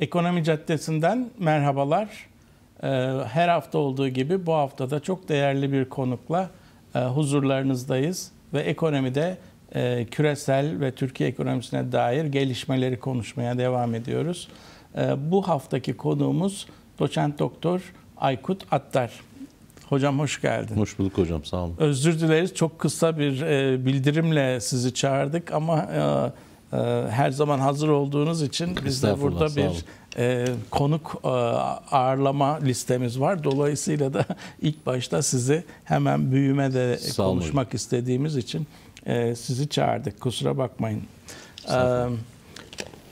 Ekonomi Caddesi'nden merhabalar. Ee, her hafta olduğu gibi bu hafta da çok değerli bir konukla e, huzurlarınızdayız ve ekonomide e, küresel ve Türkiye ekonomisine dair gelişmeleri konuşmaya devam ediyoruz. E, bu haftaki konuğumuz doçent doktor Aykut Attar. Hocam hoş geldin. Hoş bulduk hocam sağ olun. Özür dileriz çok kısa bir bildirimle sizi çağırdık ama ee, her zaman hazır olduğunuz için biz de burada bir e, konuk e, ağırlama listemiz var. Dolayısıyla da ilk başta sizi hemen büyüme de konuşmak olun. istediğimiz için e, sizi çağırdık. Kusura bakmayın. E,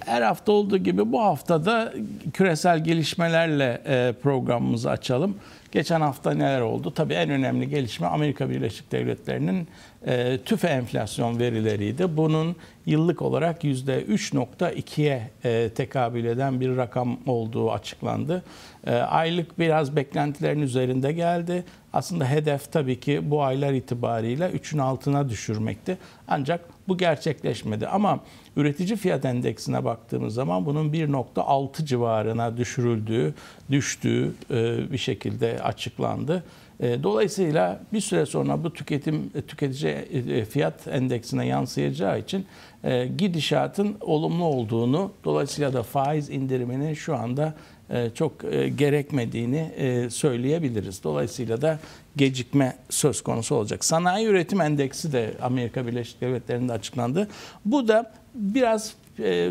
her hafta olduğu gibi bu hafta da küresel gelişmelerle e, programımızı açalım. Geçen hafta neler oldu? Tabii en önemli gelişme Amerika Birleşik Devletleri'nin ee, tüfe enflasyon verileriydi. Bunun yıllık olarak %3.2'ye e, tekabül eden bir rakam olduğu açıklandı. Ee, aylık biraz beklentilerin üzerinde geldi. Aslında hedef tabii ki bu aylar itibariyle 3'ün altına düşürmekti. Ancak bu gerçekleşmedi. Ama üretici fiyat endeksine baktığımız zaman bunun 1.6 civarına düşürüldüğü, düştüğü e, bir şekilde açıklandı. E, dolayısıyla bir süre sonra bu tüketim e, tüketici e, fiyat endeksine yansıyacağı için gidişatın olumlu olduğunu dolayısıyla da faiz indiriminin şu anda çok gerekmediğini söyleyebiliriz. Dolayısıyla da gecikme söz konusu olacak. Sanayi üretim endeksi de Amerika Birleşik Devletleri'nde açıklandı. Bu da biraz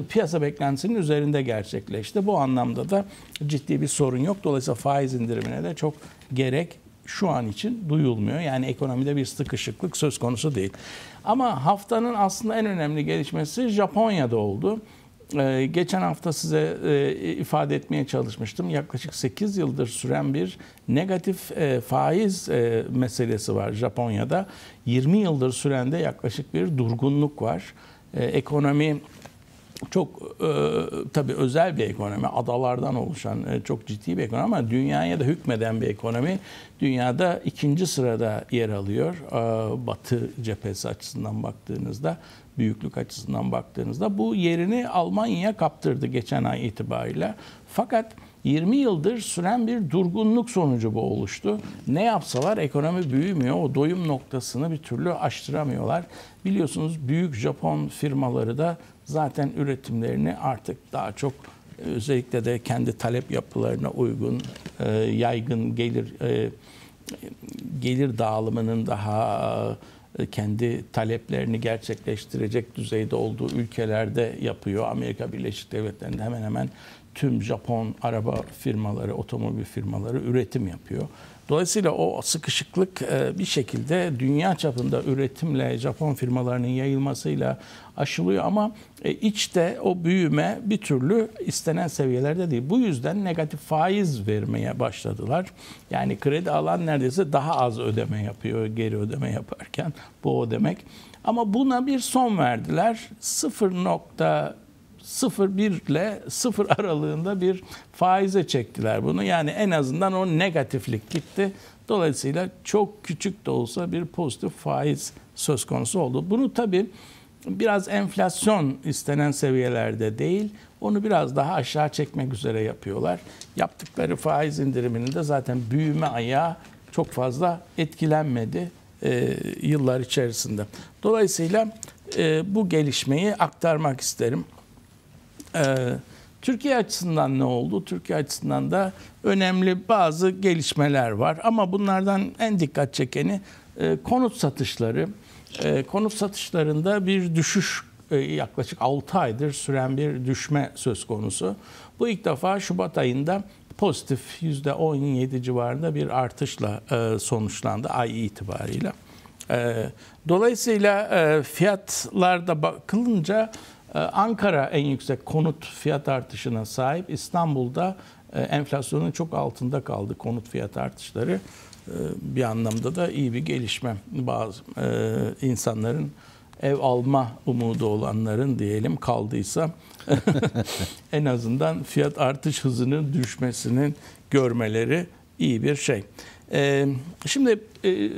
piyasa beklentisinin üzerinde gerçekleşti. Bu anlamda da ciddi bir sorun yok. Dolayısıyla faiz indirimine de çok gerek şu an için duyulmuyor. Yani ekonomide bir sıkışıklık söz konusu değil. Ama haftanın aslında en önemli gelişmesi Japonya'da oldu. Ee, geçen hafta size e, ifade etmeye çalışmıştım. Yaklaşık 8 yıldır süren bir negatif e, faiz e, meselesi var Japonya'da. 20 yıldır süren de yaklaşık bir durgunluk var. E, ekonomi çok e, tabii özel bir ekonomi, adalardan oluşan e, çok ciddi bir ekonomi ama dünyaya da hükmeden bir ekonomi. Dünyada ikinci sırada yer alıyor. E, batı cephesi açısından baktığınızda, büyüklük açısından baktığınızda bu yerini Almanya kaptırdı geçen ay itibariyle. Fakat 20 yıldır süren bir durgunluk sonucu bu oluştu. Ne yapsalar ekonomi büyümüyor. O doyum noktasını bir türlü aştıramıyorlar. Biliyorsunuz büyük Japon firmaları da zaten üretimlerini artık daha çok özellikle de kendi talep yapılarına uygun e, yaygın gelir e, gelir dağılımının daha e, kendi taleplerini gerçekleştirecek düzeyde olduğu ülkelerde yapıyor. Amerika Birleşik Devletleri'nde hemen hemen tüm Japon araba firmaları, otomobil firmaları üretim yapıyor. Dolayısıyla o sıkışıklık e, bir şekilde dünya çapında üretimle Japon firmalarının yayılmasıyla aşılıyor ama e, içte o büyüme bir türlü istenen seviyelerde değil. Bu yüzden negatif faiz vermeye başladılar. Yani kredi alan neredeyse daha az ödeme yapıyor geri ödeme yaparken bu o demek. Ama buna bir son verdiler. 0. 0-1 ile 0 aralığında bir faize çektiler bunu. Yani en azından o negatiflik gitti. Dolayısıyla çok küçük de olsa bir pozitif faiz söz konusu oldu. Bunu tabii biraz enflasyon istenen seviyelerde değil, onu biraz daha aşağı çekmek üzere yapıyorlar. Yaptıkları faiz indiriminin de zaten büyüme ayağı çok fazla etkilenmedi e, yıllar içerisinde. Dolayısıyla e, bu gelişmeyi aktarmak isterim. Ee, Türkiye açısından ne oldu? Türkiye açısından da önemli bazı gelişmeler var. Ama bunlardan en dikkat çekeni e, konut satışları. E, konut satışlarında bir düşüş e, yaklaşık 6 aydır süren bir düşme söz konusu. Bu ilk defa Şubat ayında pozitif %17 civarında bir artışla sonuçlandı ay itibariyle. dolayısıyla fiyatlarda bakılınca ee, Ankara en yüksek konut fiyat artışına sahip. İstanbul'da e, enflasyonun çok altında kaldı konut fiyat artışları. Ee, bir anlamda da iyi bir gelişme. Bazı e, insanların ev alma umudu olanların diyelim kaldıysa en azından fiyat artış hızının düşmesinin görmeleri iyi bir şey. Ee, şimdi e,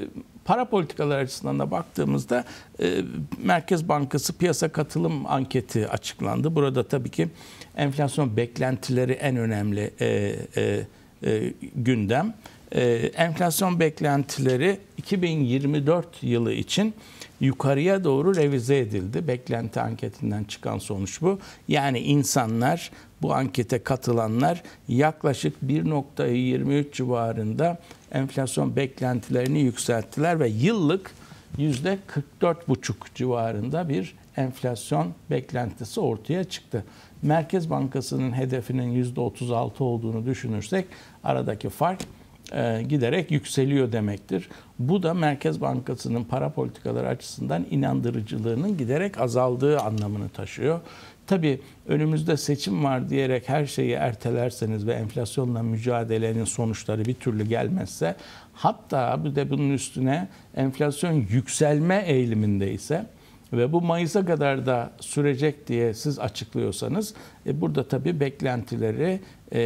para politikaları açısından da baktığımızda e, Merkez Bankası piyasa katılım anketi açıklandı. Burada tabii ki enflasyon beklentileri en önemli e, e, e, gündem. E, enflasyon beklentileri 2024 yılı için yukarıya doğru revize edildi. Beklenti anketinden çıkan sonuç bu. Yani insanlar bu ankete katılanlar yaklaşık 1.23 civarında enflasyon beklentilerini yükselttiler ve yıllık yüzde 44,5 civarında bir enflasyon beklentisi ortaya çıktı. Merkez Bankası'nın hedefinin yüzde 36 olduğunu düşünürsek aradaki fark e, giderek yükseliyor demektir. Bu da Merkez Bankası'nın para politikaları açısından inandırıcılığının giderek azaldığı anlamını taşıyor. Tabii önümüzde seçim var diyerek her şeyi ertelerseniz ve enflasyonla mücadelenin sonuçları bir türlü gelmezse hatta bir de bunun üstüne enflasyon yükselme eğiliminde ise ve bu Mayıs'a kadar da sürecek diye siz açıklıyorsanız e, burada tabii beklentileri e,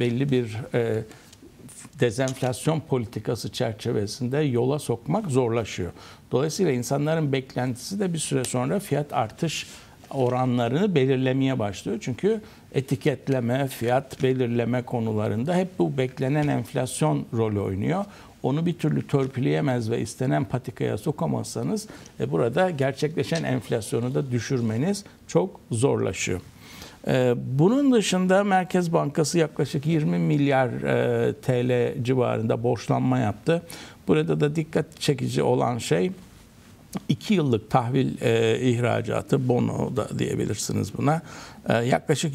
belli bir e, dezenflasyon politikası çerçevesinde yola sokmak zorlaşıyor. Dolayısıyla insanların beklentisi de bir süre sonra fiyat artış oranlarını belirlemeye başlıyor. Çünkü etiketleme, fiyat belirleme konularında hep bu beklenen enflasyon rolü oynuyor. Onu bir türlü törpüleyemez ve istenen patikaya sokamazsanız e, burada gerçekleşen enflasyonu da düşürmeniz çok zorlaşıyor. E, bunun dışında Merkez Bankası yaklaşık 20 milyar e, TL civarında borçlanma yaptı. Burada da dikkat çekici olan şey 2 yıllık tahvil e, ihracatı bono da diyebilirsiniz buna e, yaklaşık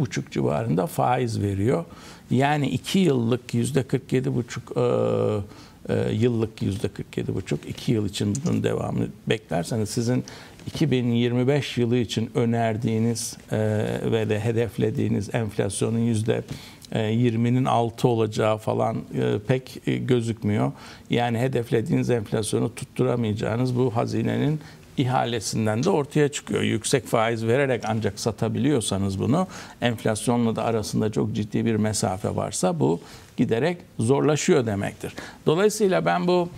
buçuk civarında faiz veriyor. Yani 2 yıllık %47,5 e, e, yıllık yüzde 47 buçuk 2 yıl için bunun devamını beklerseniz sizin 2025 yılı için önerdiğiniz e, ve de hedeflediğiniz enflasyonun yüzde 20'nin e, 6 olacağı falan e, pek e, gözükmüyor. Yani hedeflediğiniz enflasyonu tutturamayacağınız bu hazinenin ihalesinden de ortaya çıkıyor. Yüksek faiz vererek ancak satabiliyorsanız bunu enflasyonla da arasında çok ciddi bir mesafe varsa bu giderek zorlaşıyor demektir. Dolayısıyla ben bu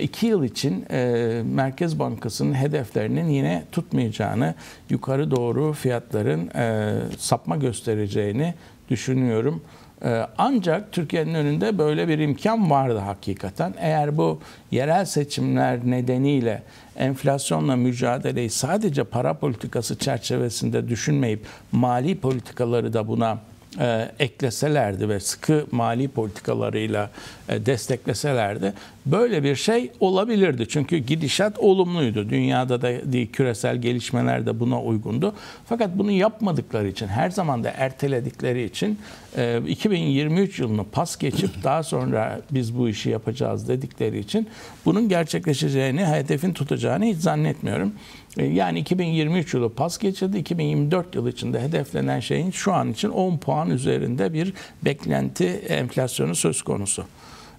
iki yıl için e, Merkez Bankası'nın hedeflerinin yine tutmayacağını, yukarı doğru fiyatların e, sapma göstereceğini düşünüyorum. Ee, ancak Türkiye'nin önünde böyle bir imkan vardı hakikaten. Eğer bu yerel seçimler nedeniyle enflasyonla mücadeleyi sadece para politikası çerçevesinde düşünmeyip mali politikaları da buna e, ekleselerdi ve sıkı mali politikalarıyla e, destekleselerdi böyle bir şey olabilirdi. Çünkü gidişat olumluydu. Dünyada da değil, küresel gelişmeler de buna uygundu. Fakat bunu yapmadıkları için her zaman da erteledikleri için e, 2023 yılını pas geçip daha sonra biz bu işi yapacağız dedikleri için bunun gerçekleşeceğini, hedefin tutacağını hiç zannetmiyorum. E, yani 2023 yılı pas geçirdi. 2024 yıl içinde hedeflenen şeyin şu an için 10 puan üzerinde bir beklenti enflasyonu söz konusu.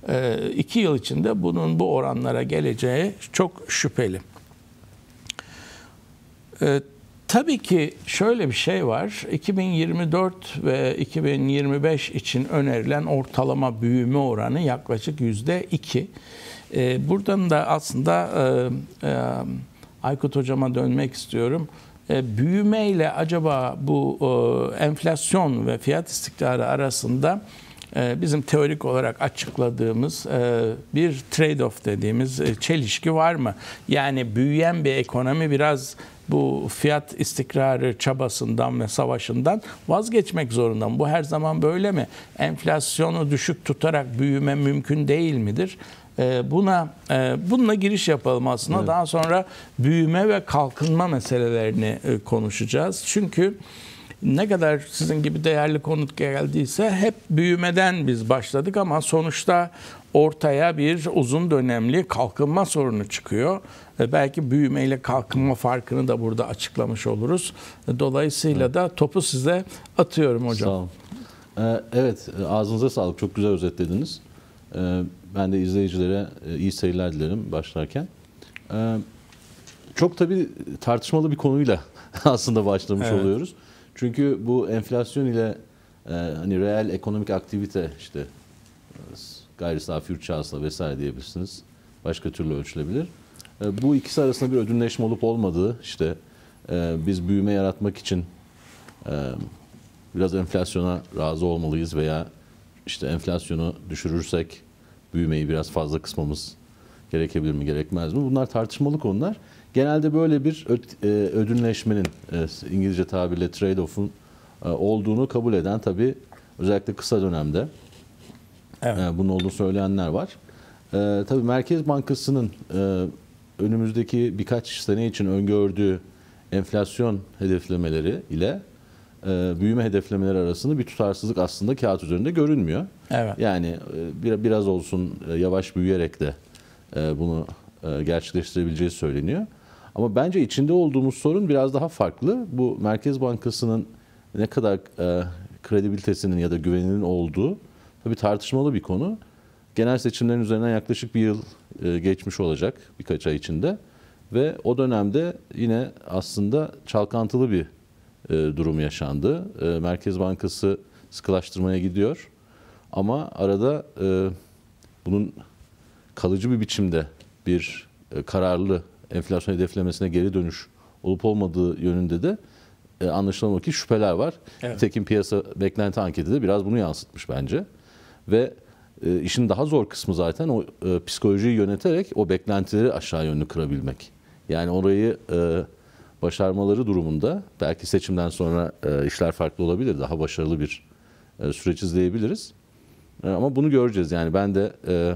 E, iki yıl içinde bunun bu oranlara geleceği çok şüpheli. E, tabii ki şöyle bir şey var. 2024 ve 2025 için önerilen ortalama büyüme oranı yaklaşık yüzde iki. Buradan da aslında Aykut Hocam'a dönmek istiyorum. E, büyümeyle acaba bu e, enflasyon ve fiyat istikrarı arasında e, bizim teorik olarak açıkladığımız e, bir trade-off dediğimiz e, çelişki var mı? Yani büyüyen bir ekonomi biraz bu fiyat istikrarı çabasından ve savaşından vazgeçmek zorunda mı? Bu her zaman böyle mi? Enflasyonu düşük tutarak büyüme mümkün değil midir? Ee, buna e, bununla giriş yapalım aslında. Evet. Daha sonra büyüme ve kalkınma meselelerini e, konuşacağız. Çünkü ne kadar sizin gibi değerli konut geldiyse hep büyümeden biz başladık ama sonuçta ortaya bir uzun dönemli kalkınma sorunu çıkıyor. E, belki büyüme ile kalkınma farkını da burada açıklamış oluruz. Dolayısıyla evet. da topu size atıyorum hocam. Sağ olun. Evet, ağzınıza sağlık. Çok güzel özetlediniz. Ben de izleyicilere e, iyi seyirler dilerim başlarken. E, çok tabii tartışmalı bir konuyla aslında başlamış evet. oluyoruz. Çünkü bu enflasyon ile e, hani reel ekonomik aktivite işte gayri safi yurt vesaire diyebilirsiniz. Başka türlü ölçülebilir. Bu ikisi arasında bir ödünleşme olup olmadığı işte biz büyüme yaratmak için biraz enflasyona razı olmalıyız veya işte enflasyonu düşürürsek büyümeyi biraz fazla kısmamız gerekebilir mi gerekmez mi? Bunlar tartışmalı konular. Genelde böyle bir e, ödünleşmenin e, İngilizce tabirle trade-off'un e, olduğunu kabul eden tabi özellikle kısa dönemde evet. bunun olduğunu söyleyenler var. Tabi Merkez Bankası'nın önümüzdeki birkaç sene için öngördüğü enflasyon hedeflemeleri ile büyüme hedeflemeleri arasında bir tutarsızlık aslında kağıt üzerinde görünmüyor. Evet. Yani e, biraz olsun e, yavaş büyüyerek de e, bunu gerçekleştirebileceği söyleniyor. Ama bence içinde olduğumuz sorun biraz daha farklı. Bu Merkez Bankası'nın ne kadar kredibilitesinin ya da güveninin olduğu tabii tartışmalı bir konu. Genel seçimlerin üzerinden yaklaşık bir yıl geçmiş olacak birkaç ay içinde. Ve o dönemde yine aslında çalkantılı bir durum yaşandı. Merkez Bankası sıkılaştırmaya gidiyor ama arada e, bunun kalıcı bir biçimde bir e, kararlı enflasyon hedeflemesine geri dönüş olup olmadığı yönünde de e, anlaşılan o ki şüpheler var. Evet. Nitekim piyasa beklenti anketi de biraz bunu yansıtmış bence. Ve e, işin daha zor kısmı zaten o e, psikolojiyi yöneterek o beklentileri aşağı yönlü kırabilmek. Yani orayı e, başarmaları durumunda belki seçimden sonra e, işler farklı olabilir. Daha başarılı bir e, süreç izleyebiliriz. E, ama bunu göreceğiz yani ben de e,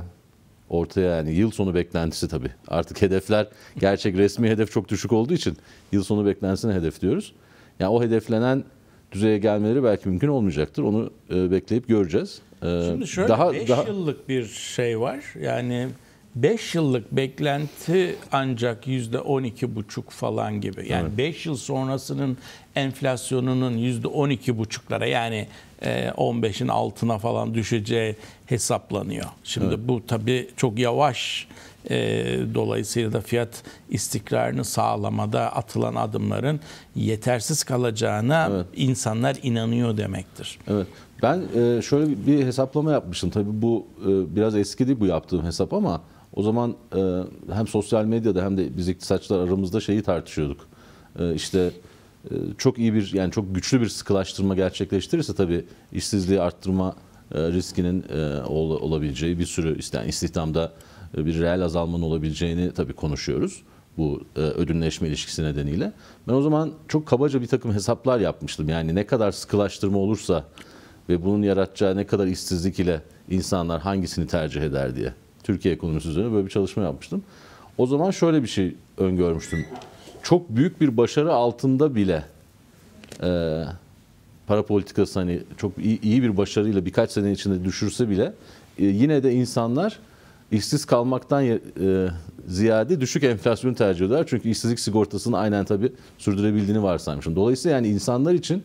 ortaya yani yıl sonu beklentisi tabii. Artık hedefler gerçek resmi hedef çok düşük olduğu için yıl sonu beklentisini hedefliyoruz. Yani o hedeflenen düzeye gelmeleri belki mümkün olmayacaktır. Onu e, bekleyip göreceğiz. E, Şimdi şöyle daha, 5 daha... yıllık bir şey var. Yani 5 yıllık beklenti ancak %12,5 falan gibi. Yani 5 evet. yıl sonrasının enflasyonunun %12,5'lara yani 15'in e, altına falan düşeceği hesaplanıyor. Şimdi evet. bu tabii çok yavaş e, dolayısıyla da fiyat istikrarını sağlamada atılan adımların yetersiz kalacağına evet. insanlar inanıyor demektir. Evet. Ben e, şöyle bir hesaplama yapmıştım. Tabii bu biraz eski değil bu yaptığım hesap ama o zaman e, hem sosyal medyada hem de biz iktisatçılar aramızda şeyi tartışıyorduk. E, işte e, çok iyi bir yani çok güçlü bir sıkılaştırma gerçekleştirirse tabii işsizliği arttırma e, riskinin e, ol, olabileceği bir sürü yani istihdamda e, bir reel azalmanın olabileceğini tabii konuşuyoruz bu e, ödünleşme ilişkisi nedeniyle. Ben o zaman çok kabaca bir takım hesaplar yapmıştım. Yani ne kadar sıkılaştırma olursa ve bunun yaratacağı ne kadar işsizlik ile insanlar hangisini tercih eder diye. Türkiye ekonomisi üzerine böyle bir çalışma yapmıştım. O zaman şöyle bir şey öngörmüştüm. Çok büyük bir başarı altında bile e, para politikası hani çok iyi, iyi bir başarıyla birkaç sene içinde düşürse bile e, yine de insanlar işsiz kalmaktan e, ziyade düşük enflasyonu tercih eder Çünkü işsizlik sigortasını aynen tabii sürdürebildiğini varsaymışım. Dolayısıyla yani insanlar için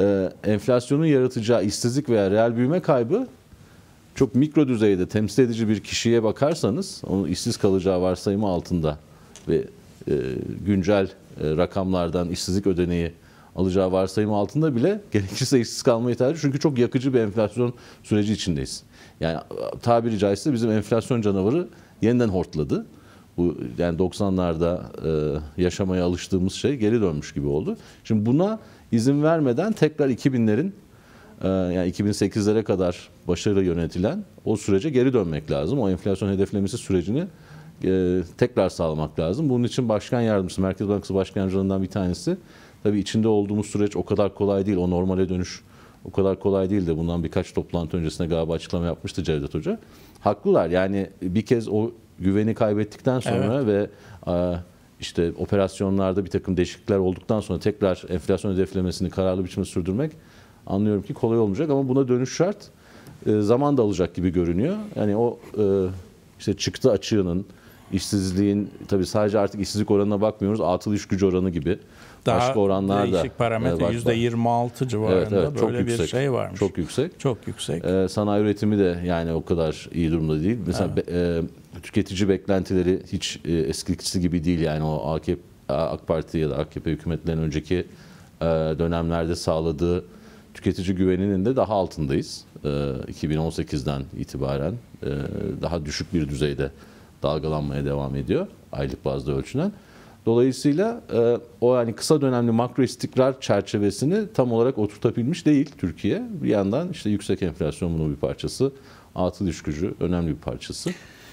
e, enflasyonun yaratacağı işsizlik veya reel büyüme kaybı çok mikro düzeyde temsil edici bir kişiye bakarsanız onun işsiz kalacağı varsayımı altında ve e, güncel e, rakamlardan işsizlik ödeneği alacağı varsayımı altında bile gerekirse işsiz kalmayı tercih çünkü çok yakıcı bir enflasyon süreci içindeyiz. Yani tabiri caizse bizim enflasyon canavarı yeniden hortladı. Bu yani 90'larda e, yaşamaya alıştığımız şey geri dönmüş gibi oldu. Şimdi buna izin vermeden tekrar 2000'lerin ee, yani 2008'lere kadar başarıyla yönetilen o sürece geri dönmek lazım. O enflasyon hedeflemesi sürecini e, tekrar sağlamak lazım. Bunun için başkan yardımcısı, Merkez Bankası başkan yardımcılarından bir tanesi. Tabii içinde olduğumuz süreç o kadar kolay değil. O normale dönüş o kadar kolay değil de bundan birkaç toplantı öncesinde galiba açıklama yapmıştı Cevdet Hoca. Haklılar yani bir kez o güveni kaybettikten sonra evet. ve e, işte operasyonlarda bir takım değişiklikler olduktan sonra tekrar enflasyon hedeflemesini kararlı biçimde sürdürmek anlıyorum ki kolay olmayacak ama buna dönüş şart e, zaman da alacak gibi görünüyor. Yani o e, işte çıktı açığının, işsizliğin tabii sadece artık işsizlik oranına bakmıyoruz. Atıl iş gücü oranı gibi. Daha başka oranlar da. Değişik parametre e, yüzde %26 civarında evet, evet, çok böyle yüksek, bir şey varmış. Çok yüksek. Çok yüksek. Ee, sanayi üretimi de yani o kadar iyi durumda değil. Mesela evet. e, tüketici beklentileri hiç e, eskisi gibi değil yani o AKP AK Parti ya da AKP hükümetlerin önceki e, dönemlerde sağladığı tüketici güveninin de daha altındayız. 2018'den ee, itibaren e, daha düşük bir düzeyde dalgalanmaya devam ediyor aylık bazda ölçülen. Dolayısıyla e, o yani kısa dönemli makro istikrar çerçevesini tam olarak oturtabilmiş değil Türkiye. Bir yandan işte yüksek enflasyon bunun bir parçası, atıl iş gücü önemli bir parçası.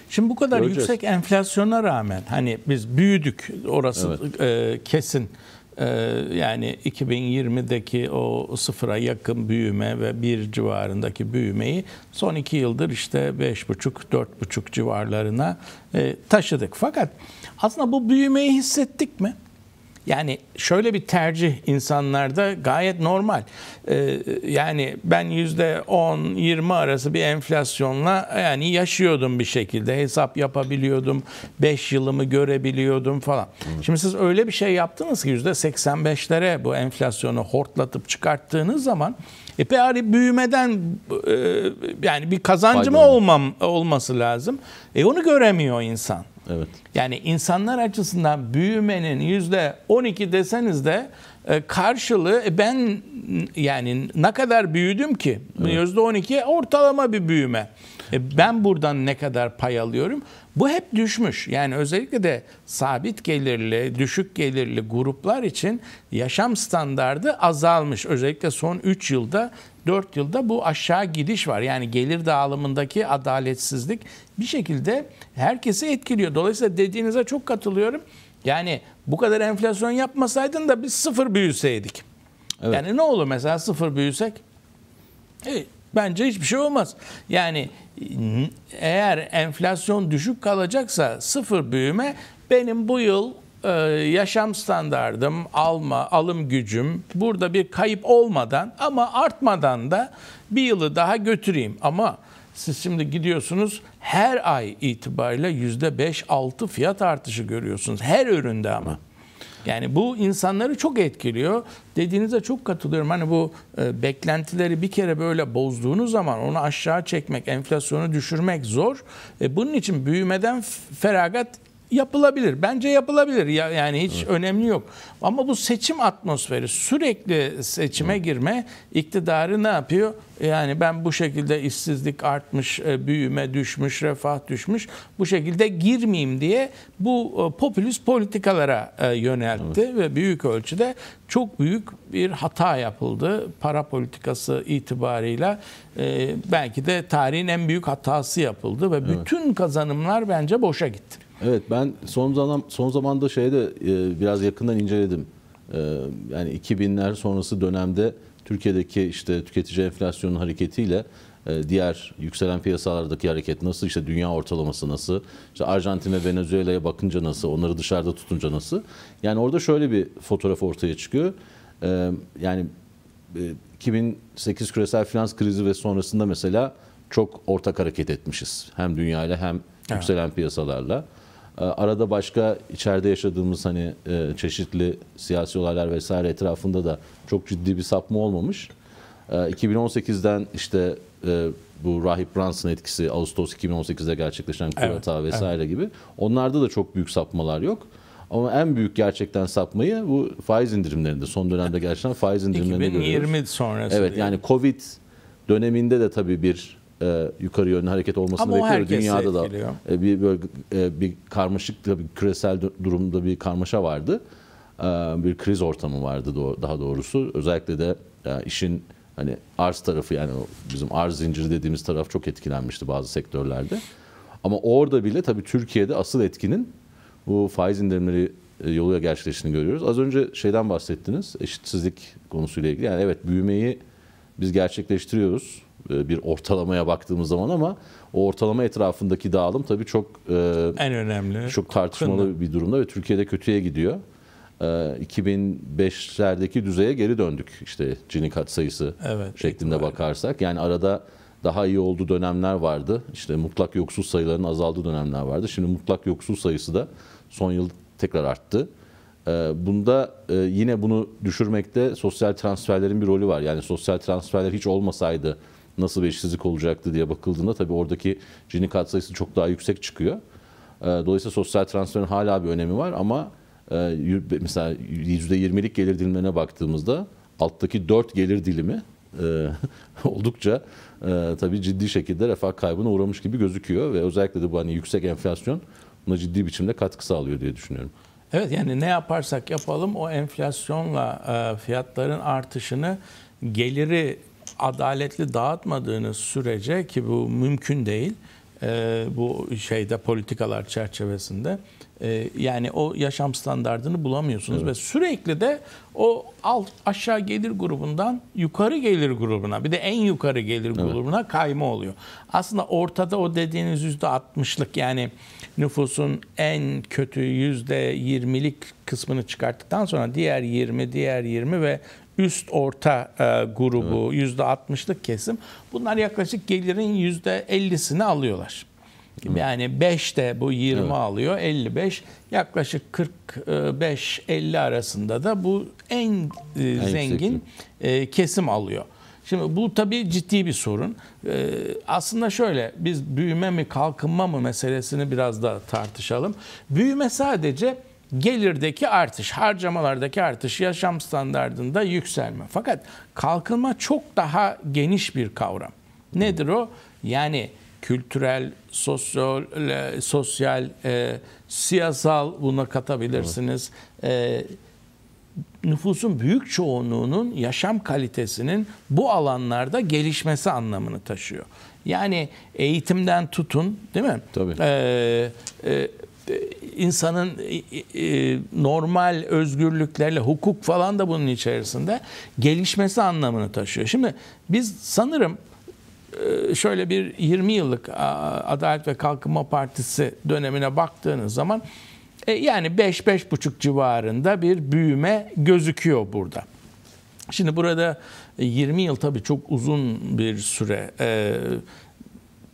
Şimdi bu kadar Göreceğiz. yüksek enflasyona rağmen hani biz büyüdük orası evet. E, kesin ee, yani 2020'deki o sıfıra yakın büyüme ve bir civarındaki büyümeyi son iki yıldır işte 5,5-4,5 civarlarına e, taşıdık. Fakat aslında bu büyümeyi hissettik mi? Yani şöyle bir tercih insanlarda gayet normal. Ee, yani ben yüzde %10-20 arası bir enflasyonla yani yaşıyordum bir şekilde. Hesap yapabiliyordum. 5 yılımı görebiliyordum falan. Şimdi siz öyle bir şey yaptınız ki yüzde %85'lere bu enflasyonu hortlatıp çıkarttığınız zaman e bari büyümeden e, yani bir kazancım olmam olması lazım. E onu göremiyor insan. Evet. Yani insanlar açısından büyümenin yüzde 12 deseniz de e, karşılığı e, ben yani ne kadar büyüdüm ki yüzde 12 ortalama bir büyüme. E, ben buradan ne kadar pay alıyorum? Bu hep düşmüş. Yani özellikle de sabit gelirli, düşük gelirli gruplar için yaşam standardı azalmış. Özellikle son 3 yılda 4 yılda bu aşağı gidiş var. Yani gelir dağılımındaki adaletsizlik bir şekilde herkesi etkiliyor. Dolayısıyla dediğinize çok katılıyorum. Yani bu kadar enflasyon yapmasaydın da biz sıfır büyüseydik. Evet. Yani ne olur mesela sıfır büyüsek? E, bence hiçbir şey olmaz. Yani eğer enflasyon düşük kalacaksa sıfır büyüme benim bu yıl ee, yaşam standardım, alma, alım gücüm burada bir kayıp olmadan ama artmadan da bir yılı daha götüreyim. Ama siz şimdi gidiyorsunuz her ay itibariyle yüzde beş altı fiyat artışı görüyorsunuz. Her üründe ama. Yani bu insanları çok etkiliyor. Dediğinize çok katılıyorum. Hani bu e, beklentileri bir kere böyle bozduğunuz zaman onu aşağı çekmek, enflasyonu düşürmek zor. E, bunun için büyümeden feragat yapılabilir. Bence yapılabilir. Ya, yani hiç evet. önemli yok. Ama bu seçim atmosferi sürekli seçime evet. girme iktidarı ne yapıyor? Yani ben bu şekilde işsizlik artmış, e, büyüme düşmüş, refah düşmüş. Bu şekilde girmeyeyim diye bu e, popülist politikalara e, yöneltti evet. ve büyük ölçüde çok büyük bir hata yapıldı. Para politikası itibarıyla belki de tarihin en büyük hatası yapıldı ve bütün kazanımlar bence boşa gitti. Evet ben son zaman son zamanda şeyde e, biraz yakından inceledim. E, yani 2000'ler sonrası dönemde Türkiye'deki işte tüketici enflasyonun hareketiyle e, diğer yükselen piyasalardaki hareket nasıl işte dünya ortalaması nasıl işte Arjantin ve Venezuela'ya bakınca nasıl onları dışarıda tutunca nasıl yani orada şöyle bir fotoğraf ortaya çıkıyor e, yani e, 2008 küresel finans krizi ve sonrasında mesela çok ortak hareket etmişiz hem dünyayla hem yükselen piyasalarla. Ee, arada başka içeride yaşadığımız hani e, çeşitli siyasi olaylar vesaire etrafında da çok ciddi bir sapma olmamış. 2018'den ee, işte e, bu Rahip Brunson etkisi Ağustos 2018'de gerçekleşen kurata evet, vesaire evet. gibi onlarda da çok büyük sapmalar yok. Ama en büyük gerçekten sapmayı bu faiz indirimlerinde son dönemde gerçekten faiz indirimlerinde 2020 görüyoruz. 2020 sonrası. Evet yani Covid döneminde de tabii bir e, yukarı yönlü hareket olmasını Ama bekliyor. Dünyada da e, bir böyle e, bir karmaşık tabii küresel durumda bir karmaşa vardı. E, bir kriz ortamı vardı daha doğrusu. Özellikle de e, işin hani arz tarafı yani bizim arz zinciri dediğimiz taraf çok etkilenmişti bazı sektörlerde. Ama orada bile tabii Türkiye'de asıl etkinin bu faiz indirimleri e, yoluyla gerçekleştiğini görüyoruz. Az önce şeyden bahsettiniz eşitsizlik konusuyla ilgili. Yani evet büyümeyi biz gerçekleştiriyoruz e, bir ortalamaya baktığımız zaman ama o ortalama etrafındaki dağılım tabii çok e, en önemli çok tartışmalı Kınlı. bir durumda ve Türkiye'de kötüye gidiyor. 2005'lerdeki e, düzeye geri döndük işte Cini kat sayısı evet, şeklinde itibari. bakarsak. Yani arada daha iyi olduğu dönemler vardı. İşte mutlak yoksul sayıların azaldığı dönemler vardı. Şimdi mutlak yoksul sayısı da son yıl tekrar arttı. Bunda yine bunu düşürmekte sosyal transferlerin bir rolü var. Yani sosyal transferler hiç olmasaydı nasıl bir işsizlik olacaktı diye bakıldığında tabii oradaki cini kat sayısı çok daha yüksek çıkıyor. Ee, dolayısıyla sosyal transferin hala bir önemi var ama e, mesela %20'lik gelir dilimlerine baktığımızda alttaki 4 gelir dilimi e, oldukça e, tabii ciddi şekilde refah kaybına uğramış gibi gözüküyor ve özellikle de bu hani yüksek enflasyon buna ciddi biçimde katkı sağlıyor diye düşünüyorum. Evet yani ne yaparsak yapalım o enflasyonla fiyatların artışını geliri adaletli dağıtmadığınız sürece ki bu mümkün değil e, bu şeyde politikalar çerçevesinde e, yani o yaşam standartını bulamıyorsunuz evet. ve sürekli de o alt aşağı gelir grubundan yukarı gelir grubuna bir de en yukarı gelir evet. grubuna kayma oluyor. Aslında ortada o dediğiniz yüzde %60'lık yani nüfusun en kötü yüzde %20'lik kısmını çıkarttıktan sonra diğer 20 diğer 20 ve üst orta e, grubu yüzde evet. %60'lık kesim bunlar yaklaşık gelirin yüzde %50'sini alıyorlar. Evet. Yani 5 de bu 20 evet. alıyor 55 yaklaşık 45-50 e, arasında da bu en, e, en zengin e, kesim alıyor. Şimdi bu tabii ciddi bir sorun. Ee, aslında şöyle biz büyüme mi kalkınma mı meselesini biraz da tartışalım. Büyüme sadece gelirdeki artış, harcamalardaki artış, yaşam standartında yükselme. Fakat kalkınma çok daha geniş bir kavram. Nedir o? Yani kültürel, sosyal, e, sosyal e, siyasal buna katabilirsiniz. Evet. E, nüfusun büyük çoğunluğunun yaşam kalitesinin bu alanlarda gelişmesi anlamını taşıyor. Yani eğitimden tutun, değil mi? Tabii. Ee, e, e insanın e, e, normal özgürlüklerle hukuk falan da bunun içerisinde gelişmesi anlamını taşıyor. Şimdi biz sanırım e, şöyle bir 20 yıllık Adalet ve Kalkınma Partisi dönemine baktığınız zaman yani 5-5,5 civarında bir büyüme gözüküyor burada. Şimdi burada 20 yıl tabii çok uzun bir süre.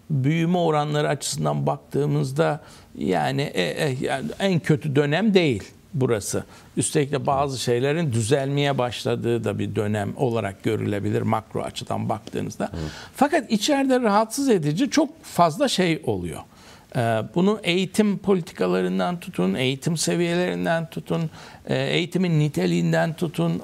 Büyüme oranları açısından baktığımızda yani e, e, yani en kötü dönem değil burası. Üstelik de bazı şeylerin düzelmeye başladığı da bir dönem olarak görülebilir makro açıdan baktığınızda. Evet. Fakat içeride rahatsız edici çok fazla şey oluyor. Ee, bunu eğitim politikalarından tutun, eğitim seviyelerinden tutun, e, eğitimin niteliğinden tutun,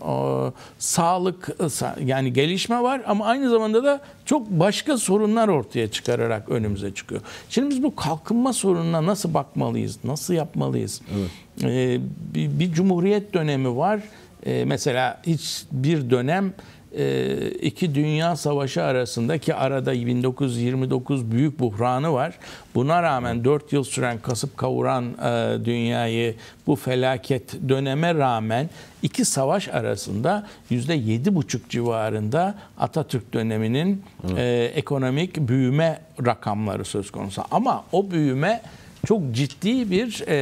sağlık e, yani gelişme var ama aynı zamanda da çok başka sorunlar ortaya çıkararak önümüze çıkıyor. Şimdi biz bu kalkınma sorununa nasıl bakmalıyız, nasıl yapmalıyız? Evet. Ee, bir, bir cumhuriyet dönemi var. Ee, mesela hiç bir dönem e, iki dünya savaşı arasındaki arada 1929 büyük buhranı var. Buna rağmen 4 yıl süren kasıp kavuran e, dünyayı bu felaket döneme rağmen iki savaş arasında yüzde yedi buçuk civarında Atatürk döneminin evet. ekonomik büyüme rakamları söz konusu. Ama o büyüme çok ciddi bir e,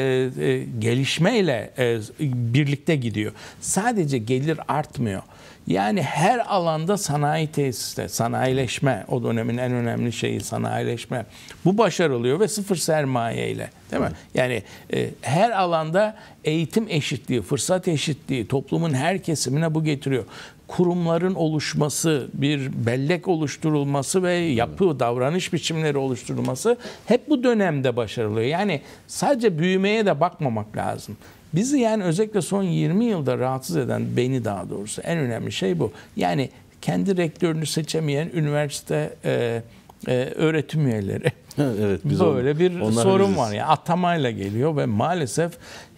e, gelişmeyle e, birlikte gidiyor. Sadece gelir artmıyor. Yani her alanda sanayi tesisle, sanayileşme, o dönemin en önemli şeyi sanayileşme. Bu başarılıyor ve sıfır sermaye ile. Değil mi? Yani e, her alanda eğitim eşitliği, fırsat eşitliği toplumun her kesimine bu getiriyor. Kurumların oluşması, bir bellek oluşturulması ve yapı, davranış biçimleri oluşturulması hep bu dönemde başarılıyor. Yani sadece büyümeye de bakmamak lazım. Bizi yani özellikle son 20 yılda rahatsız eden beni daha doğrusu en önemli şey bu. Yani kendi rektörünü seçemeyen üniversite e, e, öğretim üyeleri. evet, biz Böyle bir sorun biziz. var. Yani atamayla geliyor ve maalesef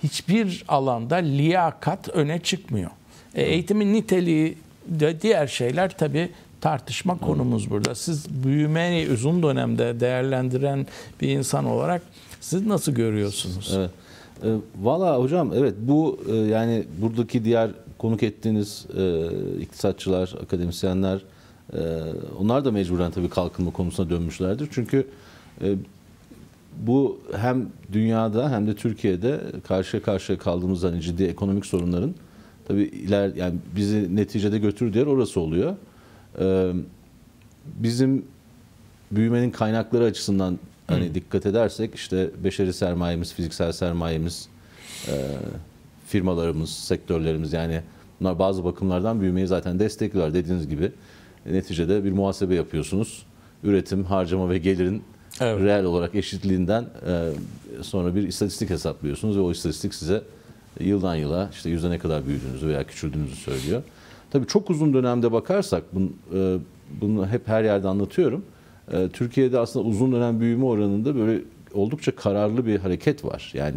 hiçbir alanda liyakat öne çıkmıyor. E, eğitimin niteliği de diğer şeyler tabii tartışma konumuz burada. Siz büyümeyi uzun dönemde değerlendiren bir insan olarak siz nasıl görüyorsunuz? Evet. E, valla hocam evet bu e, yani buradaki diğer konuk ettiğiniz e, iktisatçılar, akademisyenler onlar da mecburen tabii kalkınma konusuna dönmüşlerdir. Çünkü bu hem dünyada hem de Türkiye'de karşı karşıya kaldığımız hani ciddi ekonomik sorunların tabii iler yani bizi neticede götür diyor orası oluyor. bizim büyümenin kaynakları açısından Hani Hı. dikkat edersek işte beşeri sermayemiz, fiziksel sermayemiz, e, firmalarımız, sektörlerimiz yani bunlar bazı bakımlardan büyümeyi zaten destekliyorlar dediğiniz gibi. Neticede bir muhasebe yapıyorsunuz. Üretim, harcama ve gelirin evet. reel olarak eşitliğinden e, sonra bir istatistik hesaplıyorsunuz ve o istatistik size yıldan yıla işte yüzde ne kadar büyüdüğünüzü veya küçüldüğünüzü söylüyor. Tabii çok uzun dönemde bakarsak bunu, e, bunu hep her yerde anlatıyorum. Ee, Türkiye'de aslında uzun dönem büyüme oranında böyle oldukça kararlı bir hareket var. Yani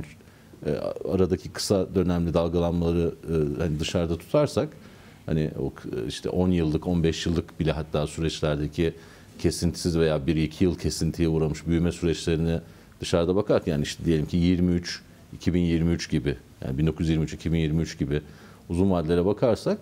e, aradaki kısa dönemli dalgalanmaları e, hani dışarıda tutarsak hani o e, işte 10 yıllık 15 yıllık bile hatta süreçlerdeki kesintisiz veya 1-2 yıl kesintiye uğramış büyüme süreçlerini dışarıda bakarken yani işte diyelim ki 23 2023 gibi yani 1923 2023 gibi uzun vadelere bakarsak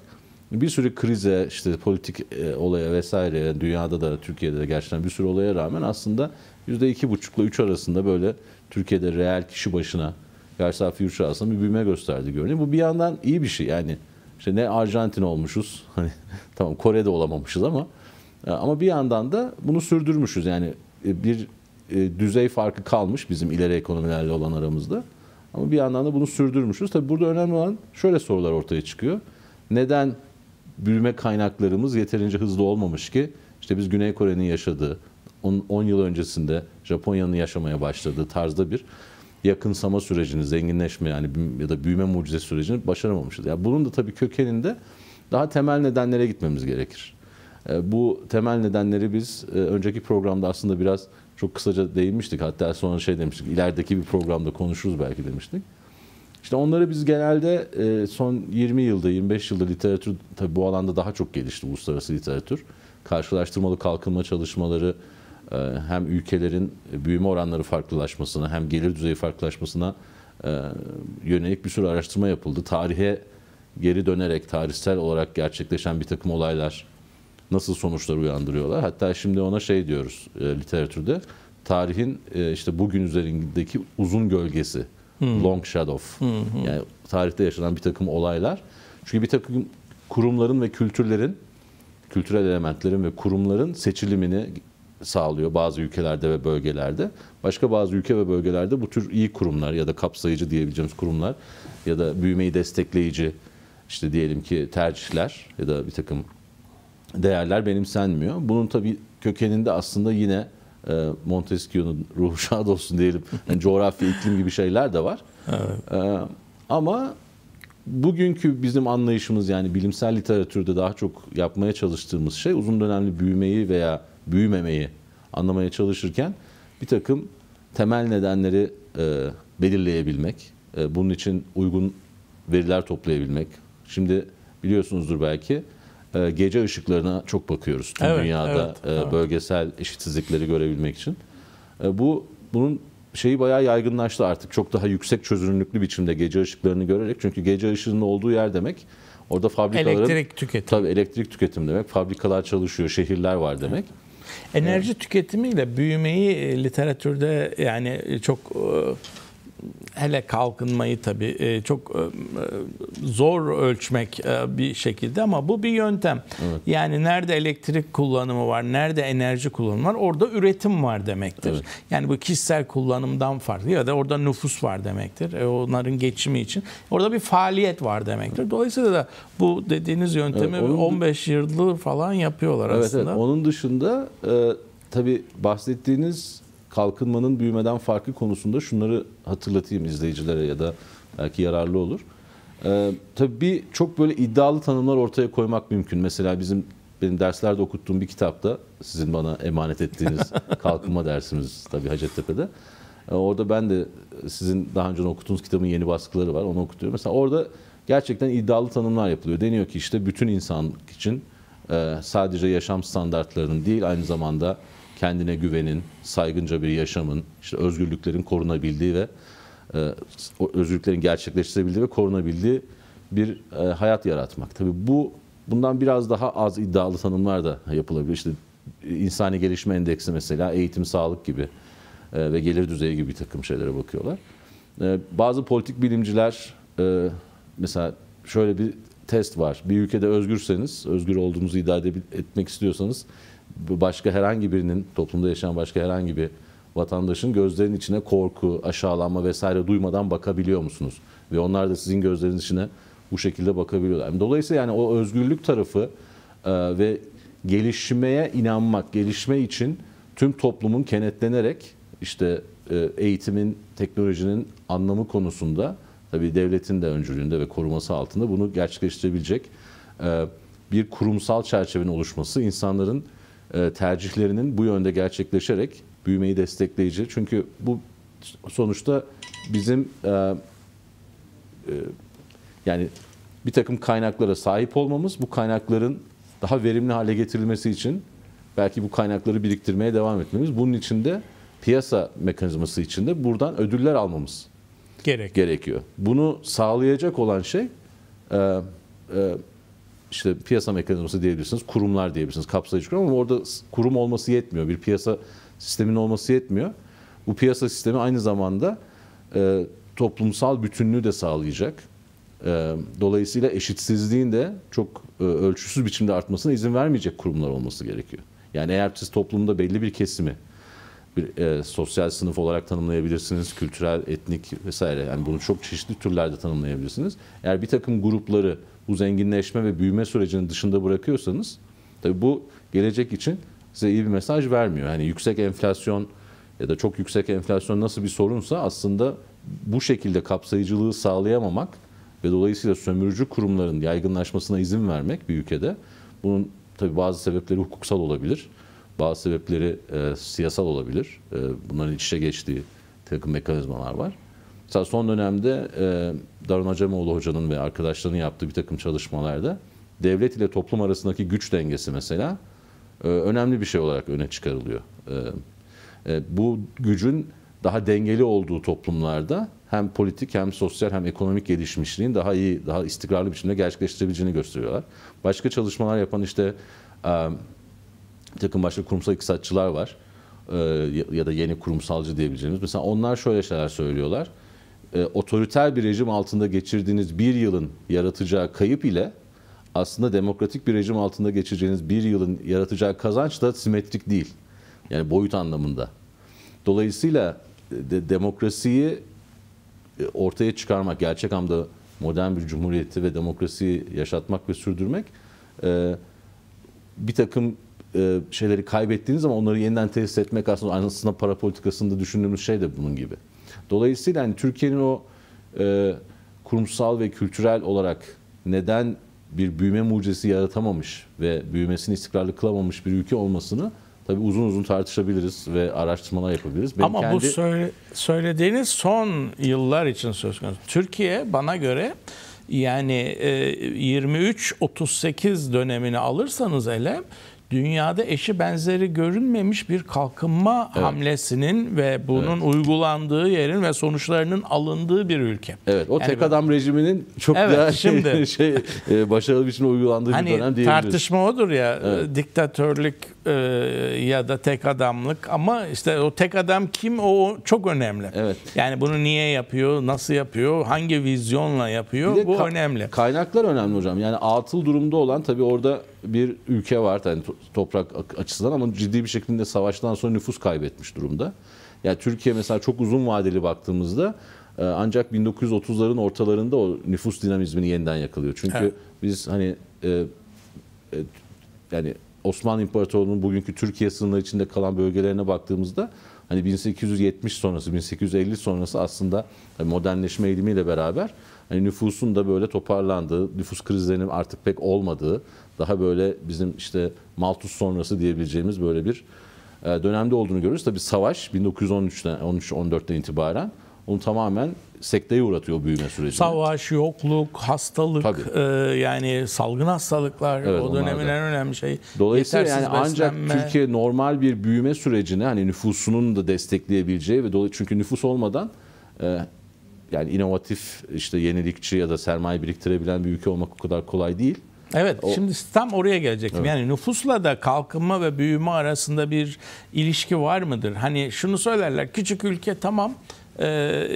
bir sürü krize işte politik e, olaya vesaire dünyada da Türkiye'de de gerçekten bir sürü olaya rağmen aslında yüzde iki buçukla üç arasında böyle Türkiye'de reel kişi başına gayri safi yurt aslında bir büyüme gösterdi görünüyor. Bu bir yandan iyi bir şey yani işte ne Arjantin olmuşuz hani tamam Kore'de olamamışız ama e, ama bir yandan da bunu sürdürmüşüz yani e, bir e, düzey farkı kalmış bizim ileri ekonomilerle olan aramızda. Ama bir yandan da bunu sürdürmüşüz. Tabii burada önemli olan şöyle sorular ortaya çıkıyor. Neden büyüme kaynaklarımız yeterince hızlı olmamış ki işte biz Güney Kore'nin yaşadığı 10 yıl öncesinde Japonya'nın yaşamaya başladığı tarzda bir yakınsama sürecini, zenginleşme yani ya da büyüme mucize sürecini başaramamışız. Yani bunun da tabii kökeninde daha temel nedenlere gitmemiz gerekir. E, bu temel nedenleri biz e, önceki programda aslında biraz çok kısaca değinmiştik. Hatta sonra şey demiştik, ilerideki bir programda konuşuruz belki demiştik. İşte onları biz genelde e, son 20 yılda, 25 yılda literatür, tabii bu alanda daha çok gelişti uluslararası literatür. Karşılaştırmalı kalkınma çalışmaları e, hem ülkelerin büyüme oranları farklılaşmasına hem gelir düzeyi farklılaşmasına e, yönelik bir sürü araştırma yapıldı. Tarihe geri dönerek tarihsel olarak gerçekleşen bir takım olaylar nasıl sonuçlar uyandırıyorlar. Hatta şimdi ona şey diyoruz e, literatürde tarihin e, işte bugün üzerindeki uzun gölgesi hmm. long shadow. Hmm, hmm. Yani tarihte yaşanan bir takım olaylar. Çünkü bir takım kurumların ve kültürlerin, kültürel elementlerin ve kurumların seçilimini sağlıyor bazı ülkelerde ve bölgelerde. Başka bazı ülke ve bölgelerde bu tür iyi kurumlar ya da kapsayıcı diyebileceğimiz kurumlar ya da büyümeyi destekleyici işte diyelim ki tercihler ya da bir takım değerler benimsenmiyor. Bunun tabii kökeninde aslında yine e, Montesquieu'nun ruhu şad olsun diyelim. Yani coğrafya, iklim gibi şeyler de var. Evet. E, ama bugünkü bizim anlayışımız yani bilimsel literatürde daha çok yapmaya çalıştığımız şey uzun dönemli büyümeyi veya büyümemeyi anlamaya çalışırken bir takım temel nedenleri e, belirleyebilmek, bunun için uygun veriler toplayabilmek. Şimdi biliyorsunuzdur belki e, gece ışıklarına çok bakıyoruz tüm evet, dünyada evet, e, evet. bölgesel eşitsizlikleri görebilmek için. E, bu bunun şeyi bayağı yaygınlaştı artık. Çok daha yüksek çözünürlüklü biçimde gece ışıklarını görerek. Çünkü gece ışığının olduğu yer demek orada fabrikaların... Elektrik tüketim. Tabii elektrik tüketim demek. Fabrikalar çalışıyor, şehirler var demek. Enerji evet. tüketimiyle büyümeyi literatürde yani çok hele kalkınmayı tabii e, çok e, e, zor ölçmek bir şekilde ama bu bir yöntem. Evet. Yani nerede elektrik kullanımı var, nerede enerji kullanımı var orada üretim var demektir. Evet. Yani bu kişisel kullanımdan farklı ya da orada nüfus var demektir. onların geçimi için. Orada bir faaliyet var demektir. Dolayısıyla da bu dediğiniz yöntemi evet, 15 yıldır falan yapıyorlar evet, aslında. Evet, onun dışında e, tabii bahsettiğiniz kalkınmanın büyümeden farkı konusunda şunları hatırlatayım izleyicilere ya da belki yararlı olur. Ee, tabii çok böyle iddialı tanımlar ortaya koymak mümkün. Mesela bizim benim derslerde okuttuğum bir kitapta sizin bana emanet ettiğiniz kalkınma dersimiz tabii Hacettepe'de. Ee, orada ben de sizin daha önce okuttuğunuz kitabın yeni baskıları var. Onu okutuyorum. Mesela orada gerçekten iddialı tanımlar yapılıyor. Deniyor ki işte bütün insan için e, sadece yaşam standartlarının değil aynı zamanda kendine güvenin, saygınca bir yaşamın, işte özgürlüklerin korunabildiği ve e, o özgürlüklerin gerçekleştirebildiği ve korunabildiği bir e, hayat yaratmak. Tabii bu bundan biraz daha az iddialı tanımlar da yapılabilir. İşte e, insani gelişme endeksi mesela eğitim, sağlık gibi ve gelir düzeyi gibi bir takım şeylere bakıyorlar. Bazı politik bilimciler mesela şöyle bir test var. Bir ülkede özgürseniz, özgür olduğunuzu iddia etmek istiyorsanız başka herhangi birinin, toplumda yaşayan başka herhangi bir vatandaşın gözlerinin içine korku, aşağılanma vesaire duymadan bakabiliyor musunuz? Ve onlar da sizin gözlerinin içine bu şekilde bakabiliyorlar. Dolayısıyla yani o özgürlük tarafı e, ve gelişmeye inanmak, gelişme için tüm toplumun kenetlenerek işte e, eğitimin, teknolojinin anlamı konusunda tabii devletin de öncülüğünde ve koruması altında bunu gerçekleştirebilecek e, bir kurumsal çerçevenin oluşması insanların e, tercihlerinin bu yönde gerçekleşerek büyümeyi destekleyici. Çünkü bu sonuçta bizim e, e, yani bir takım kaynaklara sahip olmamız bu kaynakların daha verimli hale getirilmesi için belki bu kaynakları biriktirmeye devam etmemiz. Bunun için de piyasa mekanizması içinde buradan ödüller almamız Gerek. gerekiyor. Bunu sağlayacak olan şey e, e, işte piyasa mekanizması diyebilirsiniz, kurumlar diyebilirsiniz, kapsayıcı kurum ama orada kurum olması yetmiyor. Bir piyasa sistemin olması yetmiyor. Bu piyasa sistemi aynı zamanda e, toplumsal bütünlüğü de sağlayacak. E, dolayısıyla eşitsizliğin de çok e, ölçüsüz biçimde artmasına izin vermeyecek kurumlar olması gerekiyor. Yani eğer siz toplumda belli bir kesimi bir e, sosyal sınıf olarak tanımlayabilirsiniz, kültürel, etnik vesaire. Yani bunu çok çeşitli türlerde tanımlayabilirsiniz. Eğer bir takım grupları bu zenginleşme ve büyüme sürecinin dışında bırakıyorsanız tabii bu gelecek için size iyi bir mesaj vermiyor. Yani yüksek enflasyon ya da çok yüksek enflasyon nasıl bir sorunsa aslında bu şekilde kapsayıcılığı sağlayamamak ve dolayısıyla sömürücü kurumların yaygınlaşmasına izin vermek bir ülkede bunun tabii bazı sebepleri hukuksal olabilir. Bazı sebepleri e, siyasal olabilir. E, bunların iç içe geçtiği takım mekanizmalar var. Mesela son dönemde e, Darun Acemoğlu hocanın ve arkadaşlarının yaptığı bir takım çalışmalarda devlet ile toplum arasındaki güç dengesi mesela e, önemli bir şey olarak öne çıkarılıyor. E, e, bu gücün daha dengeli olduğu toplumlarda hem politik hem sosyal hem ekonomik gelişmişliğin daha iyi, daha istikrarlı bir şekilde gerçekleştirebileceğini gösteriyorlar. Başka çalışmalar yapan işte e, bir takım başka kurumsal iktisatçılar var e, ya da yeni kurumsalcı diyebileceğimiz. Mesela onlar şöyle şeyler söylüyorlar e, otoriter bir rejim altında geçirdiğiniz bir yılın yaratacağı kayıp ile aslında demokratik bir rejim altında geçireceğiniz bir yılın yaratacağı kazanç da simetrik değil. Yani boyut anlamında. Dolayısıyla e, de, demokrasiyi e, ortaya çıkarmak, gerçek anlamda modern bir cumhuriyeti ve demokrasiyi yaşatmak ve sürdürmek e, bir takım e, şeyleri kaybettiğiniz zaman onları yeniden tesis etmek aslında aslında para politikasında düşündüğümüz şey de bunun gibi. Dolayısıyla yani Türkiye'nin o e, kurumsal ve kültürel olarak neden bir büyüme mucizesi yaratamamış ve büyümesini istikrarlı kılamamış bir ülke olmasını tabii uzun uzun tartışabiliriz ve araştırmalar yapabiliriz. Benim Ama kendi... bu söylediğiniz son yıllar için söz konusu. Türkiye bana göre yani 23-38 e, dönemini alırsanız ele dünyada eşi benzeri görünmemiş bir kalkınma evet. hamlesinin ve bunun evet. uygulandığı yerin ve sonuçlarının alındığı bir ülke. Evet o yani tek adam ben... rejiminin çok evet, daha şey, şimdi, şey e, başarılı bir biçimde uygulandığı hani bir dönem diyebiliriz. Tartışma odur ya evet. diktatörlük e, ya da tek adamlık ama işte o tek adam kim o çok önemli. Evet. Yani bunu niye yapıyor, nasıl yapıyor, hangi vizyonla yapıyor bu ka- önemli. Kaynaklar önemli hocam. Yani atıl durumda olan tabii orada bir ülke var yani toprak açısından ama ciddi bir şekilde savaştan sonra nüfus kaybetmiş durumda. Yani Türkiye mesela çok uzun vadeli baktığımızda e, ancak 1930'ların ortalarında o nüfus dinamizmini yeniden yakalıyor. Çünkü evet. biz hani e, e, yani Osmanlı İmparatorluğu'nun bugünkü Türkiye sınırları içinde kalan bölgelerine baktığımızda hani 1870 sonrası 1850 sonrası aslında hani modernleşme eğilimiyle beraber hani nüfusun da böyle toparlandığı, nüfus krizlerinin artık pek olmadığı, daha böyle bizim işte Malthus sonrası diyebileceğimiz böyle bir e, dönemde olduğunu görüyoruz. Tabii savaş 1913'ten 13 14'ten itibaren onu tamamen sekteye uğratıyor büyüme süreci. Savaş, yokluk, hastalık e, yani salgın hastalıklar evet, o dönemin en önemli şey. Dolayısıyla Yetersiz yani ancak beslenme. Türkiye normal bir büyüme sürecine hani nüfusunun da destekleyebileceği ve çünkü nüfus olmadan e, yani inovatif işte yenilikçi ya da sermaye biriktirebilen bir ülke olmak o kadar kolay değil. Evet o, şimdi tam oraya gelecektim. Evet. Yani nüfusla da kalkınma ve büyüme arasında bir ilişki var mıdır? Hani şunu söylerler küçük ülke tamam ee,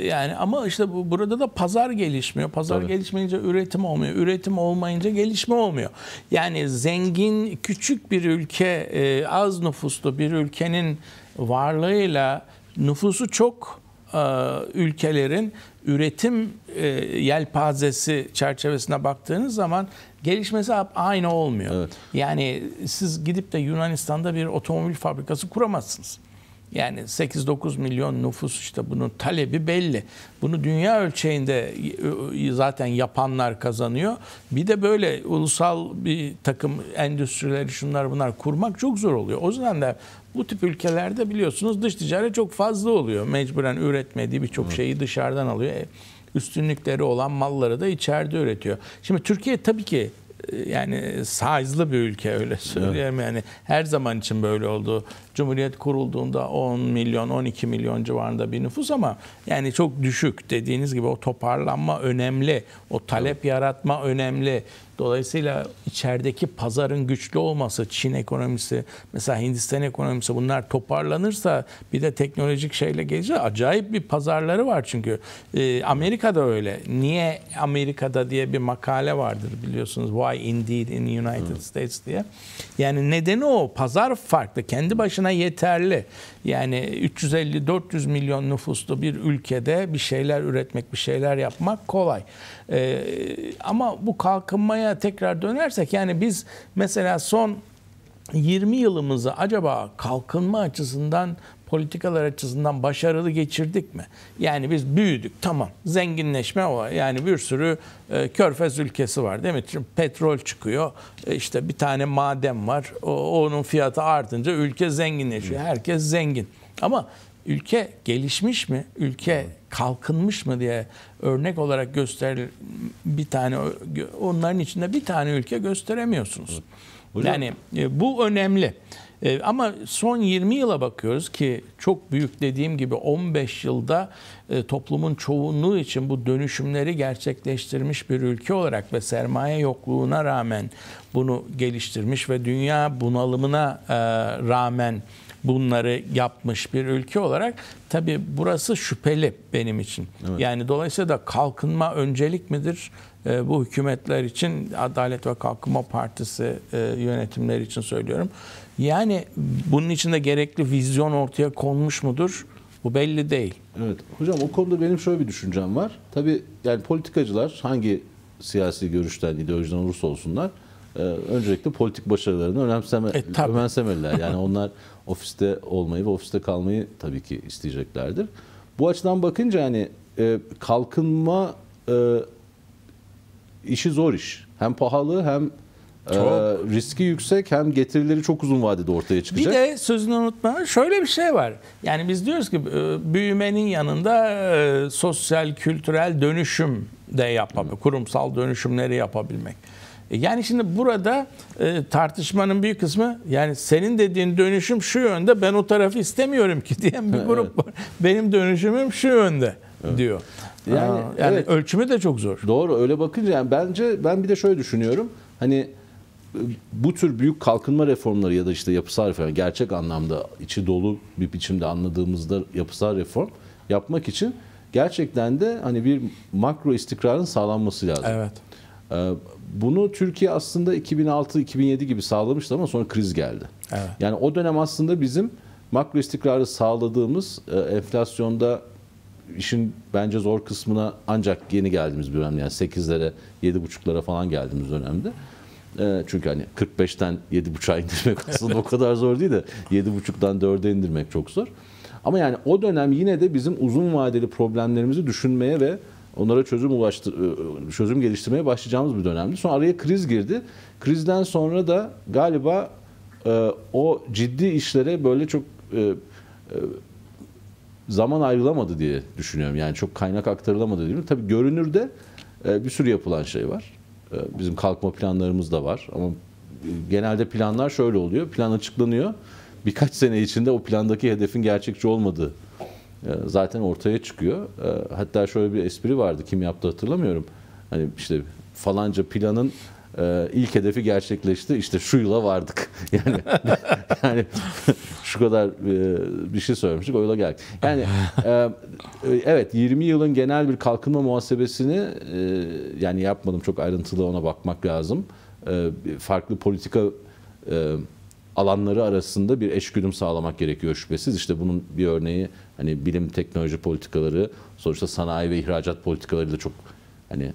yani ama işte bu, burada da pazar gelişmiyor. Pazar Tabii. gelişmeyince üretim olmuyor. Üretim olmayınca gelişme olmuyor. Yani zengin küçük bir ülke, e, az nüfuslu bir ülkenin varlığıyla nüfusu çok e, ülkelerin üretim e, yelpazesi çerçevesine baktığınız zaman gelişmesi aynı olmuyor. Evet. Yani siz gidip de Yunanistan'da bir otomobil fabrikası kuramazsınız. Yani 8-9 milyon nüfus işte bunun talebi belli. Bunu dünya ölçeğinde zaten yapanlar kazanıyor. Bir de böyle ulusal bir takım endüstrileri şunlar bunlar kurmak çok zor oluyor. O yüzden de bu tip ülkelerde biliyorsunuz dış ticaret çok fazla oluyor. Mecburen üretmediği birçok şeyi dışarıdan alıyor. E, üstünlükleri olan malları da içeride üretiyor. Şimdi Türkiye tabii ki yani size'lı bir ülke öyle söyleyeyim. Evet. Yani her zaman için böyle oldu. Cumhuriyet kurulduğunda 10 milyon, 12 milyon civarında bir nüfus ama yani çok düşük dediğiniz gibi o toparlanma önemli. O talep yaratma önemli. Dolayısıyla içerideki pazarın güçlü olması, Çin ekonomisi, mesela Hindistan ekonomisi bunlar toparlanırsa bir de teknolojik şeyle gelecek. Acayip bir pazarları var çünkü. E, Amerika'da öyle. Niye Amerika'da diye bir makale vardır biliyorsunuz. Why indeed in United States diye. Yani nedeni o. Pazar farklı. Kendi başına yeterli. Yani 350-400 milyon nüfuslu bir ülkede bir şeyler üretmek, bir şeyler yapmak kolay. Ee, ama bu kalkınmaya tekrar dönersek yani biz mesela son 20 yılımızı acaba kalkınma açısından politikalar açısından başarılı geçirdik mi? Yani biz büyüdük tamam zenginleşme o yani bir sürü e, körfez ülkesi var değil mi? Şimdi petrol çıkıyor e, işte bir tane maden var o, onun fiyatı artınca ülke zenginleşiyor herkes zengin ama ülke gelişmiş mi? Ülke kalkınmış mı diye örnek olarak göster bir tane onların içinde bir tane ülke gösteremiyorsunuz. Hocam. Yani e, bu önemli. Ee, ama son 20 yıla bakıyoruz ki çok büyük dediğim gibi 15 yılda e, toplumun çoğunluğu için bu dönüşümleri gerçekleştirmiş bir ülke olarak ve sermaye yokluğuna rağmen bunu geliştirmiş ve dünya bunalımına e, rağmen bunları yapmış bir ülke olarak tabi burası şüpheli benim için. Evet. Yani dolayısıyla da kalkınma öncelik midir? E, bu hükümetler için Adalet ve Kalkınma Partisi yönetimleri için söylüyorum yani bunun için de gerekli vizyon ortaya konmuş mudur? Bu belli değil. Evet. Hocam o konuda benim şöyle bir düşüncem var. Tabii yani politikacılar hangi siyasi görüşten, ideolojiden olursa olsunlar e, öncelikle politik başarılarını önemseme, e, önemsemeliler. Yani onlar ofiste olmayı ve ofiste kalmayı tabii ki isteyeceklerdir. Bu açıdan bakınca yani e, kalkınma e, işi zor iş. Hem pahalı hem ee, çok. riski yüksek hem getirileri çok uzun vadede ortaya çıkacak. Bir de sözünü unutma şöyle bir şey var. Yani biz diyoruz ki e, büyümenin yanında e, sosyal kültürel dönüşüm de yapabilmek, kurumsal dönüşümleri yapabilmek. E, yani şimdi burada tartışmanın büyük kısmı yani senin dediğin dönüşüm şu yönde ben o tarafı istemiyorum ki diyen bir grup var. Benim dönüşümüm şu yönde diyor. Yani, Aa, yani evet. ölçümü de çok zor. Doğru öyle bakınca yani bence ben bir de şöyle düşünüyorum. Hani bu tür büyük kalkınma reformları ya da işte yapısal reform gerçek anlamda içi dolu bir biçimde anladığımızda yapısal reform yapmak için gerçekten de hani bir makro istikrarın sağlanması lazım. Evet. Ee, bunu Türkiye aslında 2006-2007 gibi sağlamıştı ama sonra kriz geldi. Evet. Yani o dönem aslında bizim makro istikrarı sağladığımız e, enflasyonda işin bence zor kısmına ancak yeni geldiğimiz bir dönem yani 8'lere 7,5'lara falan geldiğimiz dönemde. E, çünkü hani 45'ten 7.5'a indirmek aslında o kadar zor değil de 7.5'dan 4'e indirmek çok zor. Ama yani o dönem yine de bizim uzun vadeli problemlerimizi düşünmeye ve onlara çözüm ulaştı e, e, çözüm geliştirmeye başlayacağımız bir dönemdi. Sonra araya kriz girdi. Krizden sonra da galiba o ciddi işlere böyle çok zaman ayrılamadı diye düşünüyorum. Yani çok kaynak aktarılamadı diye. Tabii görünürde bir sürü yapılan şey var. Ee, bizim kalkma planlarımız da var ama genelde planlar şöyle oluyor. Plan açıklanıyor. Birkaç sene içinde o plandaki hedefin gerçekçi olmadığı e, zaten ortaya çıkıyor. E, hatta şöyle bir espri vardı. Kim yaptı hatırlamıyorum. Hani işte falanca planın e, ilk hedefi gerçekleşti. İşte şu yıla vardık. Yani yani şu kadar e, bir şey söylemiştik o yola geldik. Yani e, e, evet 20 yılın genel bir kalkınma muhasebesini yani yapmadım çok ayrıntılı ona bakmak lazım. farklı politika alanları arasında bir eşgüdüm sağlamak gerekiyor şüphesiz. İşte bunun bir örneği hani bilim teknoloji politikaları sonuçta sanayi ve ihracat politikaları da çok hani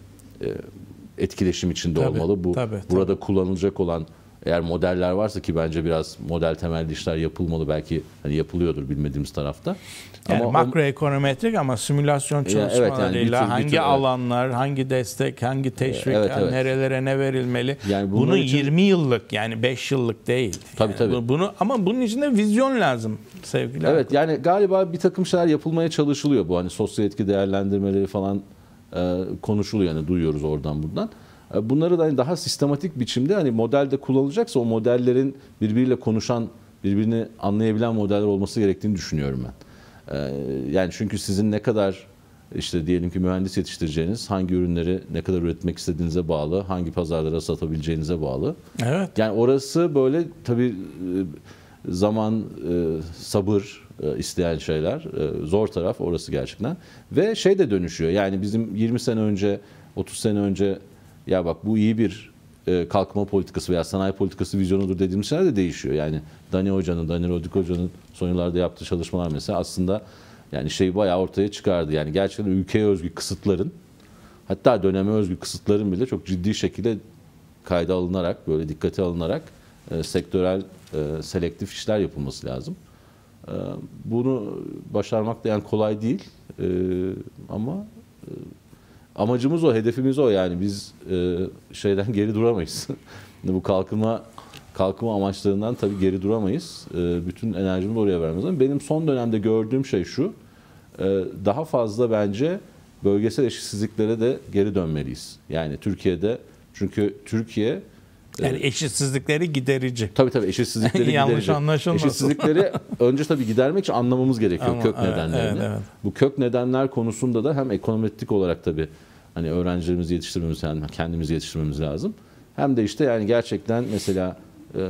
etkileşim içinde tabii, olmalı. Bu tabii, burada tabii. kullanılacak olan eğer modeller varsa ki bence biraz model temelli işler yapılmalı belki hani yapılıyordur bilmediğimiz tarafta. Yani ama makroekonometrik ama simülasyon çalışmalarıyla evet, yani bir tür, bir tür, hangi evet. alanlar, hangi destek, hangi e, teşvik, evet, evet. nerelere ne verilmeli. Yani bunu için... 20 yıllık yani 5 yıllık değil. Tabii yani tabii. Bunu ama bunun için de vizyon lazım sevgili. Evet Akın. yani galiba bir takım şeyler yapılmaya çalışılıyor bu hani sosyal etki değerlendirmeleri falan e, konuşuluyor yani duyuyoruz oradan buradan. E, bunları da hani daha sistematik biçimde hani modelde kullanılacaksa o modellerin birbiriyle konuşan, birbirini anlayabilen modeller olması gerektiğini düşünüyorum ben. E, yani çünkü sizin ne kadar işte diyelim ki mühendis yetiştireceğiniz hangi ürünleri ne kadar üretmek istediğinize bağlı, hangi pazarlara satabileceğinize bağlı. Evet. Yani orası böyle tabii e, zaman, sabır isteyen şeyler. Zor taraf orası gerçekten. Ve şey de dönüşüyor. Yani bizim 20 sene önce, 30 sene önce ya bak bu iyi bir e, kalkınma politikası veya sanayi politikası vizyonudur dediğimiz şeyler de değişiyor. Yani Dani Hoca'nın, Dani Rodik Hoca'nın son yıllarda yaptığı çalışmalar mesela aslında yani şey bayağı ortaya çıkardı. Yani gerçekten ülkeye özgü kısıtların hatta döneme özgü kısıtların bile çok ciddi şekilde kayda alınarak, böyle dikkate alınarak e, sektörel e, selektif işler yapılması lazım. E, bunu başarmak da yani kolay değil e, ama e, amacımız o, hedefimiz o yani biz e, şeyden geri duramayız. Bu kalkınma kalkınma amaçlarından tabii geri duramayız. E, bütün enerjimizi oraya vermemiz lazım. Benim son dönemde gördüğüm şey şu, e, daha fazla bence bölgesel eşitsizliklere de geri dönmeliyiz. Yani Türkiye'de çünkü Türkiye yani eşitsizlikleri giderici. Tabii tabii eşitsizlikleri Yanlış giderici. anlaşılmasın. Eşitsizlikleri önce tabii gidermek için anlamamız gerekiyor Ama, kök evet, nedenlerini. Evet, evet. Bu kök nedenler konusunda da hem ekonometrik olarak tabii hani öğrencilerimizi yetiştirmemiz yani kendimizi yetiştirmemiz lazım. Hem de işte yani gerçekten mesela e,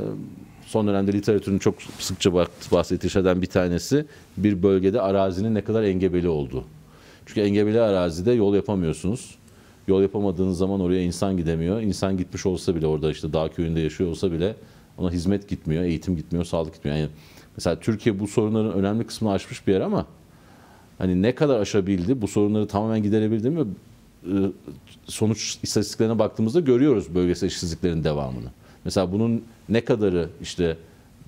son dönemde literatürün çok sıkça bahsettiği şeyden bir tanesi bir bölgede arazinin ne kadar engebeli olduğu. Çünkü engebeli arazide yol yapamıyorsunuz. Yol yapamadığınız zaman oraya insan gidemiyor. İnsan gitmiş olsa bile orada işte dağ köyünde yaşıyor olsa bile ona hizmet gitmiyor, eğitim gitmiyor, sağlık gitmiyor. Yani mesela Türkiye bu sorunların önemli kısmını aşmış bir yer ama hani ne kadar aşabildi, bu sorunları tamamen giderebildi mi? Sonuç istatistiklerine baktığımızda görüyoruz bölgesel işsizliklerin devamını. Mesela bunun ne kadarı işte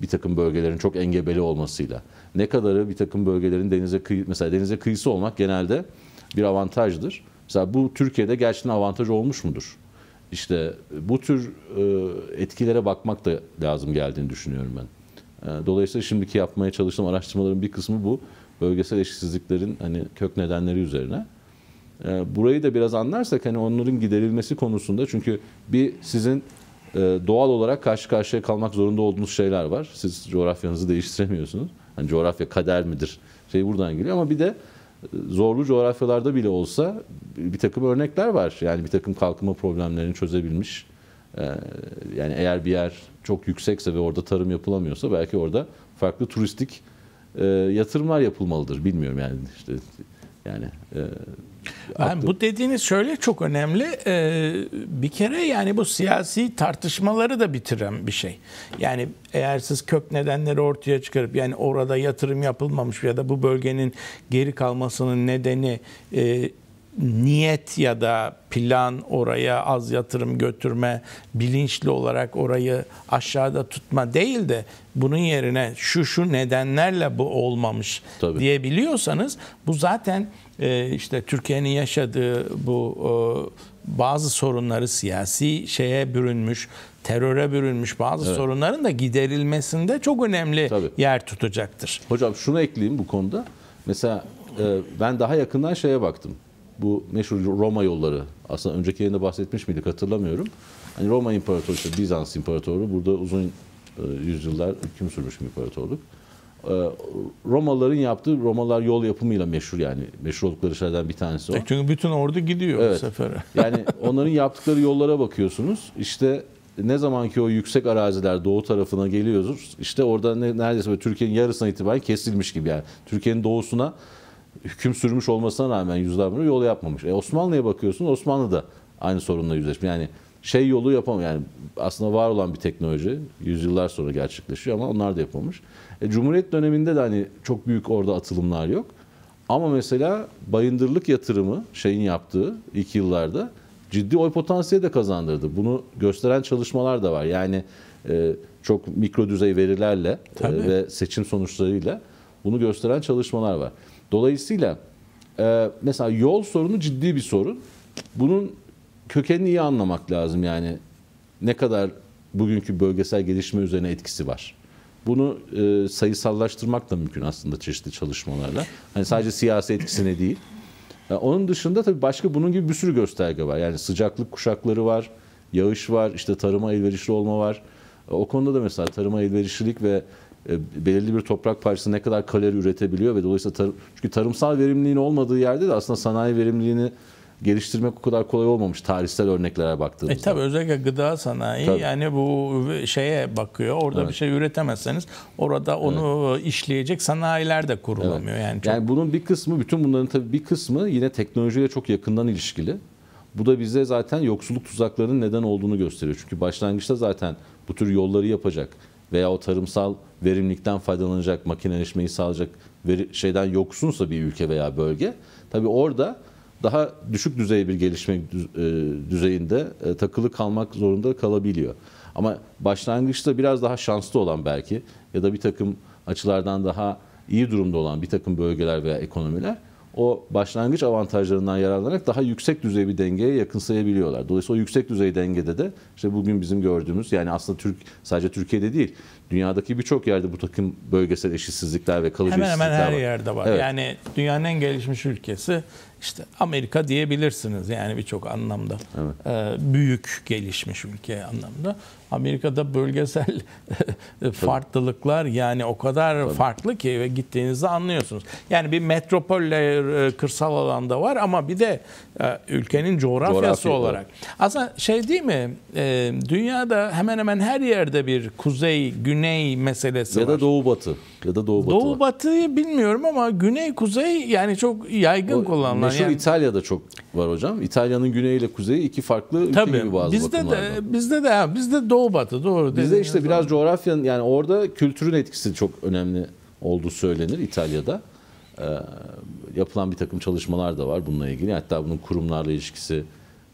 bir takım bölgelerin çok engebeli olmasıyla, ne kadarı bir takım bölgelerin denize kıyı, mesela denize kıyısı olmak genelde bir avantajdır. Mesela bu Türkiye'de gerçekten avantaj olmuş mudur? İşte e, bu tür e, etkilere bakmak da lazım geldiğini düşünüyorum ben. E, dolayısıyla şimdiki yapmaya çalıştığım araştırmaların bir kısmı bu. Bölgesel eşitsizliklerin hani kök nedenleri üzerine. Burayı da biraz anlarsak hani onların giderilmesi konusunda çünkü bir sizin doğal olarak karşı karşıya kalmak zorunda olduğunuz şeyler var. Siz coğrafyanızı değiştiremiyorsunuz. Hani coğrafya kader midir? Şey buradan geliyor ama bir de zorlu coğrafyalarda bile olsa bir takım örnekler var. Yani bir takım kalkınma problemlerini çözebilmiş. Ee, yani eğer bir yer çok yüksekse ve orada tarım yapılamıyorsa belki orada farklı turistik e, yatırımlar yapılmalıdır. Bilmiyorum yani işte yani e, yani bu dediğiniz şöyle çok önemli. Ee, bir kere yani bu siyasi tartışmaları da bitiren bir şey. Yani eğer siz kök nedenleri ortaya çıkarıp yani orada yatırım yapılmamış ya da bu bölgenin geri kalmasının nedeni e, niyet ya da plan oraya az yatırım götürme, bilinçli olarak orayı aşağıda tutma değil de bunun yerine şu şu nedenlerle bu olmamış Tabii. diyebiliyorsanız bu zaten ee, işte Türkiye'nin yaşadığı bu bazı sorunları siyasi şeye bürünmüş, teröre bürünmüş bazı evet. sorunların da giderilmesinde çok önemli Tabii. yer tutacaktır. Hocam şunu ekleyeyim bu konuda. Mesela e, ben daha yakından şeye baktım. Bu meşhur Roma yolları. Aslında önceki yayında bahsetmiş miydik hatırlamıyorum. Hani Roma İmparatoru, Bizans İmparatoru burada uzun e, yüzyıllar hüküm sürmüş bir imparatorluk. E, Romalıların yaptığı Romalılar yol yapımıyla meşhur yani meşhur oldukları şeylerden bir tanesi o. E çünkü bütün ordu gidiyor evet. bu sefere. yani onların yaptıkları yollara bakıyorsunuz. İşte ne zaman ki o yüksek araziler doğu tarafına geliyoruz işte orada ne, neredeyse Türkiye'nin yarısına itibaren kesilmiş gibi yani. Türkiye'nin doğusuna hüküm sürmüş olmasına rağmen yüzyıllar boyunca yol yapmamış. E Osmanlı'ya bakıyorsun Osmanlı da aynı sorunla yüzleşmiş. Yani şey yolu yapamam Yani aslında var olan bir teknoloji yüzyıllar sonra gerçekleşiyor ama onlar da yapamamış. E, Cumhuriyet döneminde de hani çok büyük orada atılımlar yok. Ama mesela bayındırlık yatırımı şeyin yaptığı ilk yıllarda ciddi oy potansiyeli de kazandırdı. Bunu gösteren çalışmalar da var. Yani e, çok mikro düzey verilerle e, ve seçim sonuçlarıyla bunu gösteren çalışmalar var. Dolayısıyla e, mesela yol sorunu ciddi bir sorun. Bunun kökenini iyi anlamak lazım yani ne kadar bugünkü bölgesel gelişme üzerine etkisi var. Bunu e, sayısallaştırmak da mümkün aslında çeşitli çalışmalarla. Hani sadece siyasi etkisine değil. Yani e, onun dışında tabii başka bunun gibi bir sürü gösterge var. Yani sıcaklık kuşakları var, yağış var, işte tarıma elverişli olma var. E, o konuda da mesela tarıma elverişlilik ve e, belirli bir toprak parçası ne kadar kalori üretebiliyor ve dolayısıyla tarım, çünkü tarımsal verimliliğin olmadığı yerde de aslında sanayi verimliliğini geliştirmek o kadar kolay olmamış tarihsel örneklere baktığımızda. E tabii özellikle gıda sanayi tabii. yani bu şeye bakıyor. Orada evet. bir şey üretemezseniz orada onu evet. işleyecek sanayiler de kurulamıyor. Evet. Yani, çok... yani bunun bir kısmı bütün bunların tabii bir kısmı yine teknolojiyle çok yakından ilişkili. Bu da bize zaten yoksulluk tuzaklarının neden olduğunu gösteriyor. Çünkü başlangıçta zaten bu tür yolları yapacak veya o tarımsal verimlilikten faydalanacak, makineleşmeyi sağlayacak şeyden yoksunsa bir ülke veya bölge, tabii orada daha düşük düzey bir gelişme e, düzeyinde e, takılı kalmak zorunda kalabiliyor. Ama başlangıçta biraz daha şanslı olan belki ya da bir takım açılardan daha iyi durumda olan bir takım bölgeler veya ekonomiler o başlangıç avantajlarından yararlanarak daha yüksek düzey bir dengeye yakınsayabiliyorlar. Dolayısıyla o yüksek düzey dengede de işte bugün bizim gördüğümüz yani aslında Türk sadece Türkiye'de değil dünyadaki birçok yerde bu takım bölgesel eşitsizlikler ve kalıcı hemen eşitsizlikler Hemen hemen her var. yerde var. Evet. Yani dünyanın en gelişmiş ülkesi işte Amerika diyebilirsiniz yani birçok anlamda evet. E, büyük gelişmiş ülke anlamda. Amerika'da bölgesel farklılıklar yani o kadar Tabii. farklı ki ve gittiğinizde anlıyorsunuz. Yani bir metropolle e, kırsal alanda var ama bir de e, ülkenin coğrafyası Coğrafya, olarak. Evet. Aslında şey değil mi? E, dünyada hemen hemen her yerde bir kuzey güney meselesi ya var. Ya da doğu batı. Ya da doğu batı. Doğu batıyı bilmiyorum ama güney kuzey yani çok yaygın o, kullanılan. Meşhur yani, İtalya'da çok var hocam. İtalya'nın güneyi ile kuzeyi iki farklı Tabii, gibi bazı bizde bakımlardan. De, e, bizde de bizde doğu batı doğru. Bizde işte biraz doğru. coğrafyanın yani orada kültürün etkisi çok önemli olduğu söylenir İtalya'da. E, yapılan bir takım çalışmalar da var bununla ilgili. Hatta bunun kurumlarla ilişkisi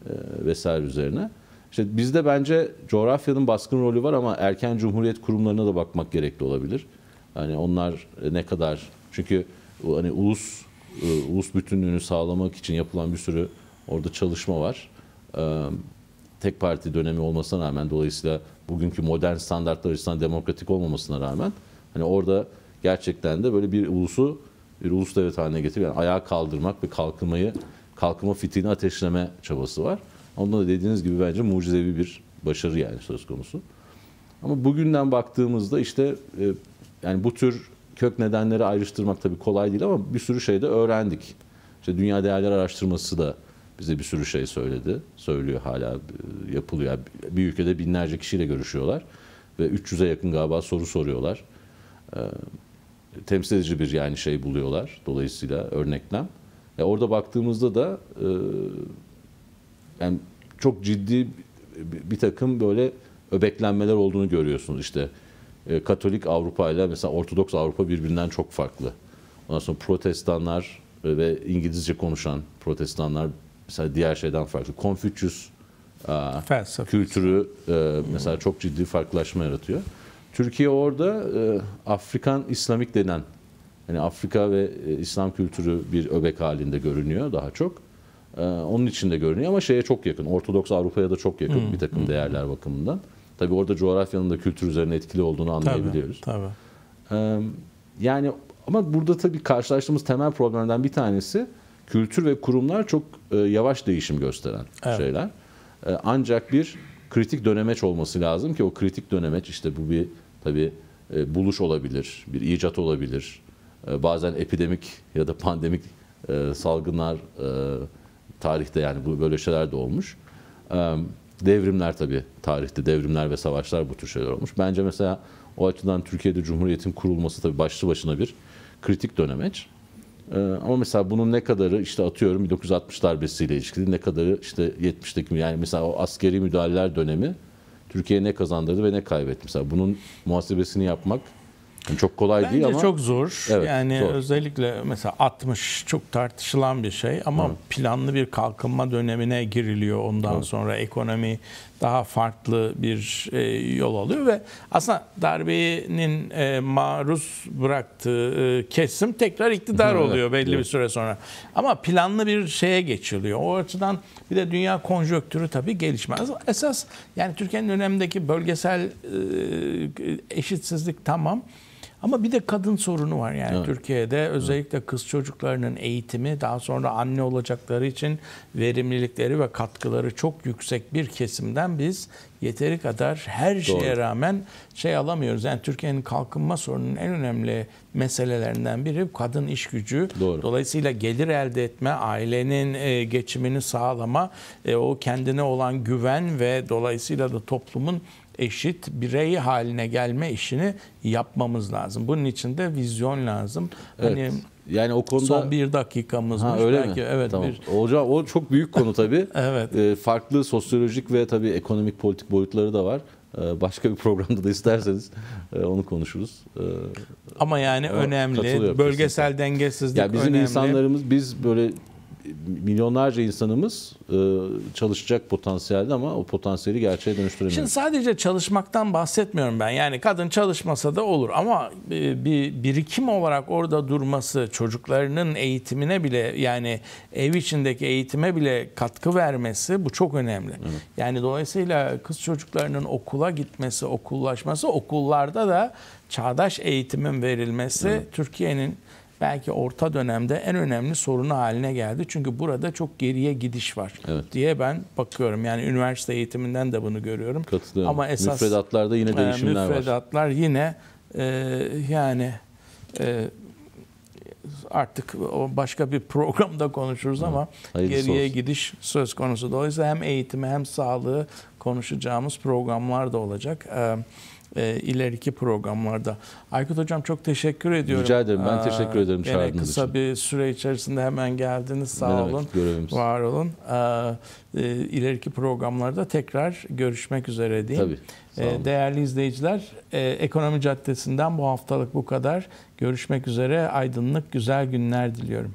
e, vesaire üzerine. İşte bizde bence coğrafyanın baskın rolü var ama erken cumhuriyet kurumlarına da bakmak gerekli olabilir. Yani onlar ne kadar çünkü hani ulus e, ulus bütünlüğünü sağlamak için yapılan bir sürü orada çalışma var. E, tek parti dönemi olmasına rağmen dolayısıyla bugünkü modern standartlar açısından demokratik olmamasına rağmen hani orada gerçekten de böyle bir ulusu bir ulus devlet haline getirip yani ayağa kaldırmak ve kalkınmayı kalkınma fitilini ateşleme çabası var. Onda da dediğiniz gibi bence mucizevi bir başarı yani söz konusu. Ama bugünden baktığımızda işte e, yani bu tür kök nedenleri ayrıştırmak tabii kolay değil ama bir sürü şey de öğrendik. İşte dünya değerler araştırması da bize bir sürü şey söyledi. Söylüyor hala e, yapılıyor. Bir ülkede binlerce kişiyle görüşüyorlar ve 300'e yakın galiba soru soruyorlar. E, temsil edici bir yani şey buluyorlar dolayısıyla örneklem. Ya e, orada baktığımızda da e, yani çok ciddi bir takım böyle öbeklenmeler olduğunu görüyorsunuz işte e, Katolik Avrupa ile mesela Ortodoks Avrupa birbirinden çok farklı. Ondan sonra protestanlar e, ve İngilizce konuşan protestanlar mesela diğer şeyden farklı. Konfüçyüs e, Felsefe. kültürü mesela çok ciddi farklılaşma yaratıyor. Türkiye orada Afrikan İslamik denen yani Afrika ve İslam kültürü bir öbek halinde görünüyor daha çok. onun içinde görünüyor ama şeye çok yakın. Ortodoks Avrupa'ya da çok yakın hmm. bir takım değerler bakımından. Tabii orada coğrafyanın da kültür üzerine etkili olduğunu anlayabiliyoruz. Tabii, tabii. Yani ama burada tabii karşılaştığımız temel problemlerden bir tanesi kültür ve kurumlar çok yavaş değişim gösteren evet. şeyler. Ancak bir kritik dönemeç olması lazım ki o kritik dönemeç işte bu bir tabii buluş olabilir, bir icat olabilir. Bazen epidemik ya da pandemik salgınlar tarihte yani bu böyle şeyler de olmuş devrimler tabii tarihte devrimler ve savaşlar bu tür şeyler olmuş. Bence mesela o açıdan Türkiye'de Cumhuriyet'in kurulması tabii başlı başına bir kritik dönemeç. Ee, ama mesela bunun ne kadarı işte atıyorum 1960 darbesiyle ilişkili ne kadarı işte 70'teki yani mesela o askeri müdahaleler dönemi Türkiye ne kazandırdı ve ne kaybetti. Mesela bunun muhasebesini yapmak yani çok kolay Bence değil ama. çok zor. Evet, yani zor. özellikle mesela 60 çok tartışılan bir şey ama evet. planlı bir kalkınma dönemine giriliyor ondan evet. sonra ekonomi daha farklı bir e, yol alıyor ve aslında darbenin e, maruz bıraktığı e, kesim tekrar iktidar oluyor belli evet. bir süre sonra. Ama planlı bir şeye geçiliyor. O açıdan bir de dünya konjonktürü tabii gelişmez. Esas yani Türkiye'nin önemindeki bölgesel e, eşitsizlik tamam. Ama bir de kadın sorunu var yani evet. Türkiye'de özellikle evet. kız çocuklarının eğitimi daha sonra anne olacakları için verimlilikleri ve katkıları çok yüksek bir kesimden biz yeteri kadar her Doğru. şeye rağmen şey alamıyoruz. Yani Türkiye'nin kalkınma sorununun en önemli meselelerinden biri kadın iş gücü. Doğru. Dolayısıyla gelir elde etme, ailenin e, geçimini sağlama, e, o kendine olan güven ve dolayısıyla da toplumun eşit birey haline gelme işini yapmamız lazım. Bunun için de vizyon lazım. Evet. Hani yani o konuda son bir dakikamız var öyle belki mi? evet tamam. bir Hocam o çok büyük konu tabii. evet. E, farklı sosyolojik ve tabii ekonomik politik boyutları da var. E, başka bir programda da isterseniz e, onu konuşuruz. E, Ama yani önemli. Bölgesel kesinlikle. dengesizlik ya bizim önemli. insanlarımız biz böyle milyonlarca insanımız e, çalışacak potansiyelde ama o potansiyeli gerçeğe dönüştüremiyor. Şimdi sadece çalışmaktan bahsetmiyorum ben. Yani kadın çalışmasa da olur ama e, bir birikim olarak orada durması, çocuklarının eğitimine bile yani ev içindeki eğitime bile katkı vermesi bu çok önemli. Evet. Yani dolayısıyla kız çocuklarının okula gitmesi, okullaşması, okullarda da çağdaş eğitimin verilmesi evet. Türkiye'nin belki orta dönemde en önemli sorunu haline geldi. Çünkü burada çok geriye gidiş var evet. diye ben bakıyorum. Yani üniversite eğitiminden de bunu görüyorum. Katılıyorum. Ama esas müfredatlarda yine e, değişimler müfredatlar var. Müfredatlar yine e, yani e, artık başka bir programda konuşuruz ama geriye olsun. gidiş söz konusu. Dolayısıyla hem eğitimi hem sağlığı konuşacağımız programlar da olacak. Evet e, ileriki programlarda. Aykut Hocam çok teşekkür ediyorum. Rica ederim. Ben teşekkür e, ederim çağırdığınız için. Kısa bir süre içerisinde hemen geldiniz. Sağ ne olun. Demek, var olun. E, e, ileriki programlarda tekrar görüşmek üzere diyeyim. Tabii. E, değerli izleyiciler, Ekonomi Caddesi'nden bu haftalık bu kadar. Görüşmek üzere. Aydınlık, güzel günler diliyorum.